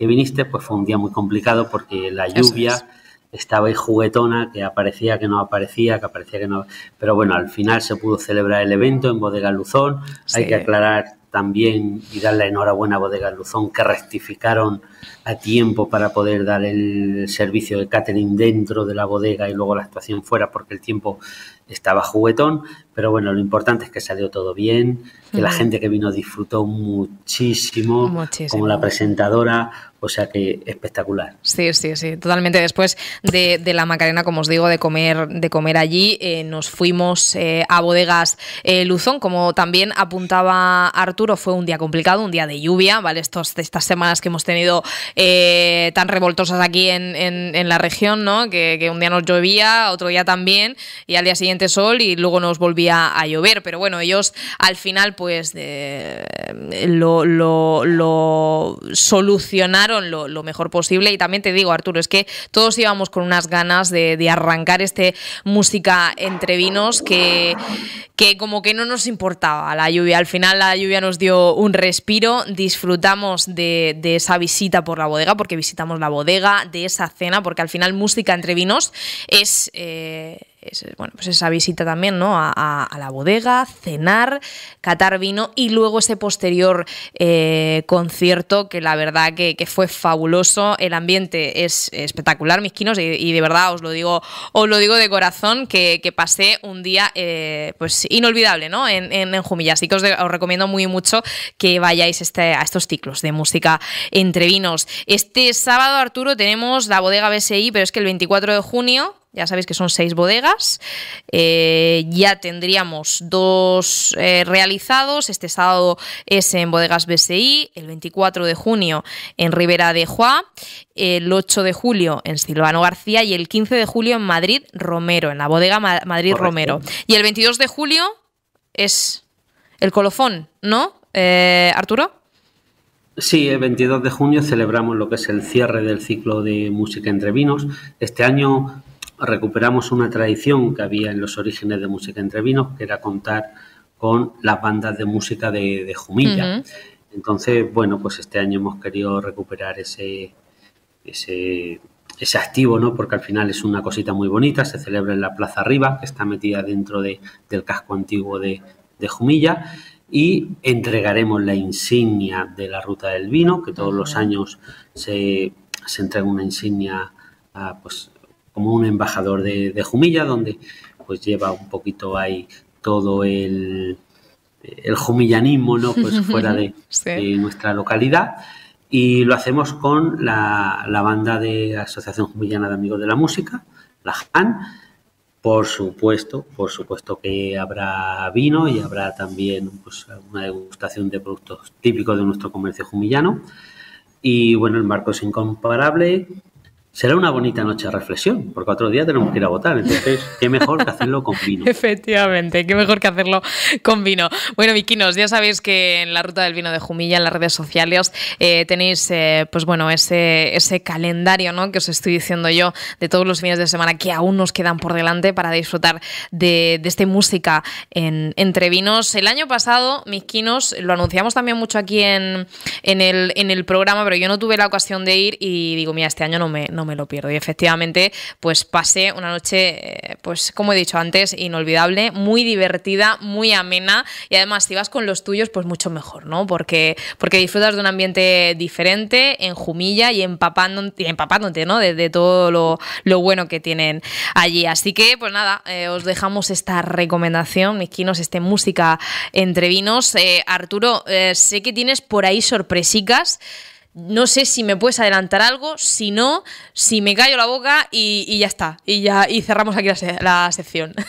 viniste, pues fue un día muy complicado porque la lluvia estaba ahí juguetona, que aparecía, que no aparecía, que aparecía, que no. Pero bueno, al final se pudo celebrar el evento en Bodega Luzón. Hay que aclarar también y dar la enhorabuena a Bodega Luzón, que rectificaron a tiempo para poder dar el servicio de catering dentro de la bodega y luego la actuación fuera, porque el tiempo estaba juguetón. Pero bueno, lo importante es que salió todo bien, que la gente que vino disfrutó muchísimo, como la presentadora, o sea que espectacular.
Sí, sí, sí, totalmente. Después de, la Macarena, como os digo, de comer, de comer allí, eh, nos fuimos eh, a bodegas eh, Luzón. Como también apuntaba Arturo, fue un día complicado, un día de lluvia, ¿vale? Estos, estas semanas que hemos tenido tan revoltosas aquí en, la región, ¿no? Que, que, un día nos llovía, otro día también, y al día siguiente sol, y luego nos volvía a llover. Pero bueno, ellos al final pues lo, solucionaron lo, mejor posible. Y también te digo, Arturo, es que todos íbamos con unas ganas de, arrancar este música entre vinos que, como que no nos importaba la lluvia. Al final la lluvia nos dio un respiro, disfrutamos de, esa visita por la bodega, porque visitamos la bodega, de esa cena, porque al final música entre vinos es... Eh, bueno, pues esa visita también ¿no? a, la bodega, cenar, catar vino y luego ese posterior eh, concierto que la verdad que, fue fabuloso. El ambiente es espectacular, mis quinos, y, de verdad os lo digo, os lo digo de corazón que, pasé un día eh, pues inolvidable en, en, Jumilla. Así que os, recomiendo muy mucho que vayáis este, a estos ciclos de música entre vinos. Este sábado, Arturo, tenemos la bodega BSI, pero es que el 24 de junio ya sabéis que son seis bodegas. Eh, ya tendríamos dos eh, realizados. Este sábado es en Bodegas BSI, el 24 de junio en Ribera de Juá, el 8 de julio en Silvano García y el 15 de julio en Madrid Romero, en la bodega Madrid Romero. Y el 22 de julio es el colofón, ¿no, eh, Arturo?
Sí, el 22 de junio celebramos lo que es el cierre del ciclo de música entre vinos. Este año recuperamos una tradición que había en los orígenes de Música entre Vinos, que era contar con las bandas de música de, Jumilla. Entonces, bueno, pues este año hemos querido recuperar ese, ese, activo, ¿no? Porque al final es una cosita muy bonita, se celebra en la Plaza Arriba, que está metida dentro de, del casco antiguo de, de Jumilla y entregaremos la insignia de la ruta del vino, que todos los años se, se entrega una insignia pues, como un embajador de, Jumilla, donde pues lleva un poquito ahí todo el, el jumillanismo, ¿no? Pues fuera de, <laughs> nuestra localidad. Y lo hacemos con la, banda de Asociación Jumillana de Amigos de la Música, la JAN. Por supuesto, por supuesto que habrá vino y habrá también pues, una degustación de productos típicos de nuestro comercio jumillano. Y bueno, el marco es incomparable, será una bonita noche de reflexión, porque otro día tenemos que ir a votar. Entonces, qué mejor que hacerlo con vino. <laughs>
Efectivamente, qué mejor que hacerlo con vino. Bueno, quinos, ya sabéis que en la ruta del vino de Jumilla, en las redes sociales, eh, tenéis eh, pues bueno, ese, ese calendario que os estoy diciendo yo de todos los fines de semana que aún nos quedan por delante para disfrutar de, de este música entre vinos. El año pasado, quinos, lo anunciamos también mucho aquí en, el, en el programa, pero yo no tuve la ocasión de ir y digo, mira, este año no me, me lo pierdo. Y efectivamente, pues pasé una noche, eh, pues como he dicho antes, inolvidable, muy divertida, muy amena y además si vas con los tuyos, pues mucho mejor, ¿no? Porque, porque disfrutas de un ambiente diferente, en Jumilla y empapándote, empapándote ¿no? De, todo lo, bueno que tienen allí. Así que, pues nada, eh, os dejamos esta recomendación, esquinos, este música entre vinos. Eh, Arturo, sé que tienes por ahí sorpresicas. No sé si me puedes adelantar algo, si no, si me callo la boca y, ya está. Y ya y cerramos aquí la, sección. <laughs>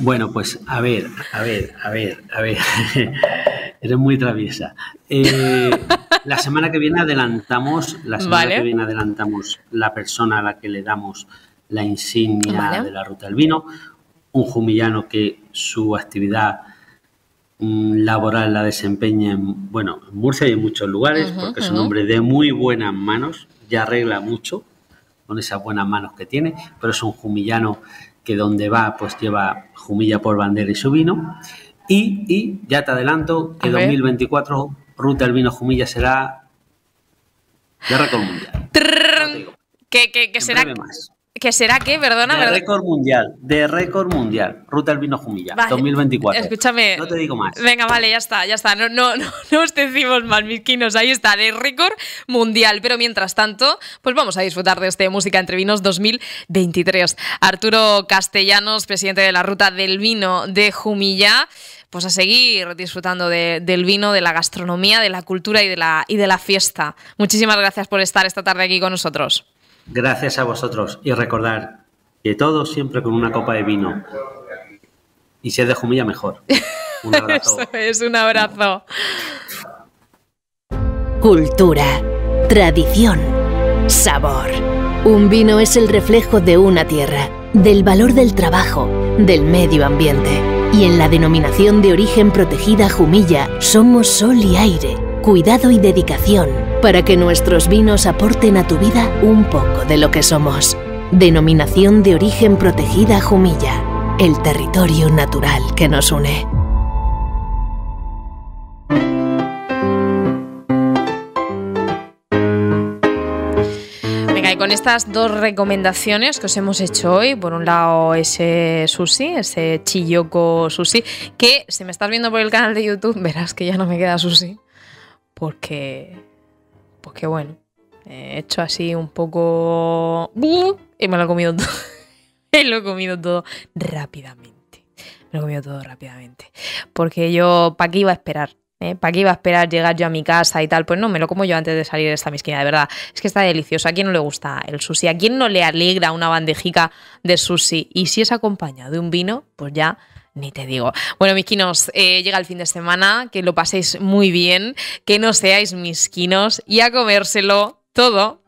Bueno, pues a ver, a ver, a ver, a ver. <laughs> Eres muy traviesa. Eh, la semana que viene adelantamos, la semana que viene adelantamos la persona a la que le damos la insignia de la ruta del vino, un jumillano que su actividad Mm, laboral la desempeña en, bueno, en Murcia y en muchos lugares, porque es un hombre de muy buenas manos, ya arregla mucho con esas buenas manos que tiene, pero es un jumillano que donde va pues lleva jumilla por bandera y su vino. Y, y ya te adelanto que 2024 Ruta del Vino Jumilla será guerra récord
mundial. que, que, que será, ¿Qué será qué? Perdona. De récord
mundial, de récord mundial. Ruta del Vino Jumilla, 2024. Escúchame. No te digo más. Venga,
vale, ya está, ya está. No, no, no, no os decimos más, misquinos. Ahí está, de récord mundial. Pero mientras tanto, pues vamos a disfrutar de este Música entre Vinos 2023. Arturo Castellanos, presidente de la Ruta del Vino de Jumilla pues a seguir disfrutando del vino, de la gastronomía, de la cultura y de la, y de la fiesta. Muchísimas gracias por estar esta tarde aquí con nosotros.
Gracias a vosotros y recordar que todo siempre con una copa de vino. Y si es de Jumilla, mejor.
Un <laughs> abrazo. Eso es un abrazo.
Cultura, tradición, sabor. Un vino es el reflejo de una tierra, del valor del trabajo, del medio ambiente. Y en la denominación de origen protegida Jumilla somos sol y aire, cuidado y dedicación para que nuestros vinos aporten a tu vida un poco de lo que somos. Denominación de origen protegida Jumilla, el territorio natural que nos une.
Venga, y con estas dos recomendaciones que os hemos hecho hoy, por un lado ese sushi, ese chiyoko sushi, que si me estás viendo por el canal de YouTube verás que ya no me queda sushi, porque pues que bueno, he hecho así un poco... Y me lo he comido todo. <laughs> me lo he comido todo rápidamente. Me lo he comido todo rápidamente. Porque yo, ¿para qué iba a esperar? ¿Eh? ¿Para qué iba a esperar llegar yo a mi casa y tal? Pues no, me lo como yo antes de salir de esta misquina, de verdad. Es que está delicioso. ¿A quién no le gusta el sushi? ¿A quién no le alegra una bandejica de sushi? Y si es acompañado de un vino, pues ya ni te digo. Bueno, mis quinos, eh, llega el fin de semana, que lo paséis muy bien, que no seáis misquinos y a comérselo todo.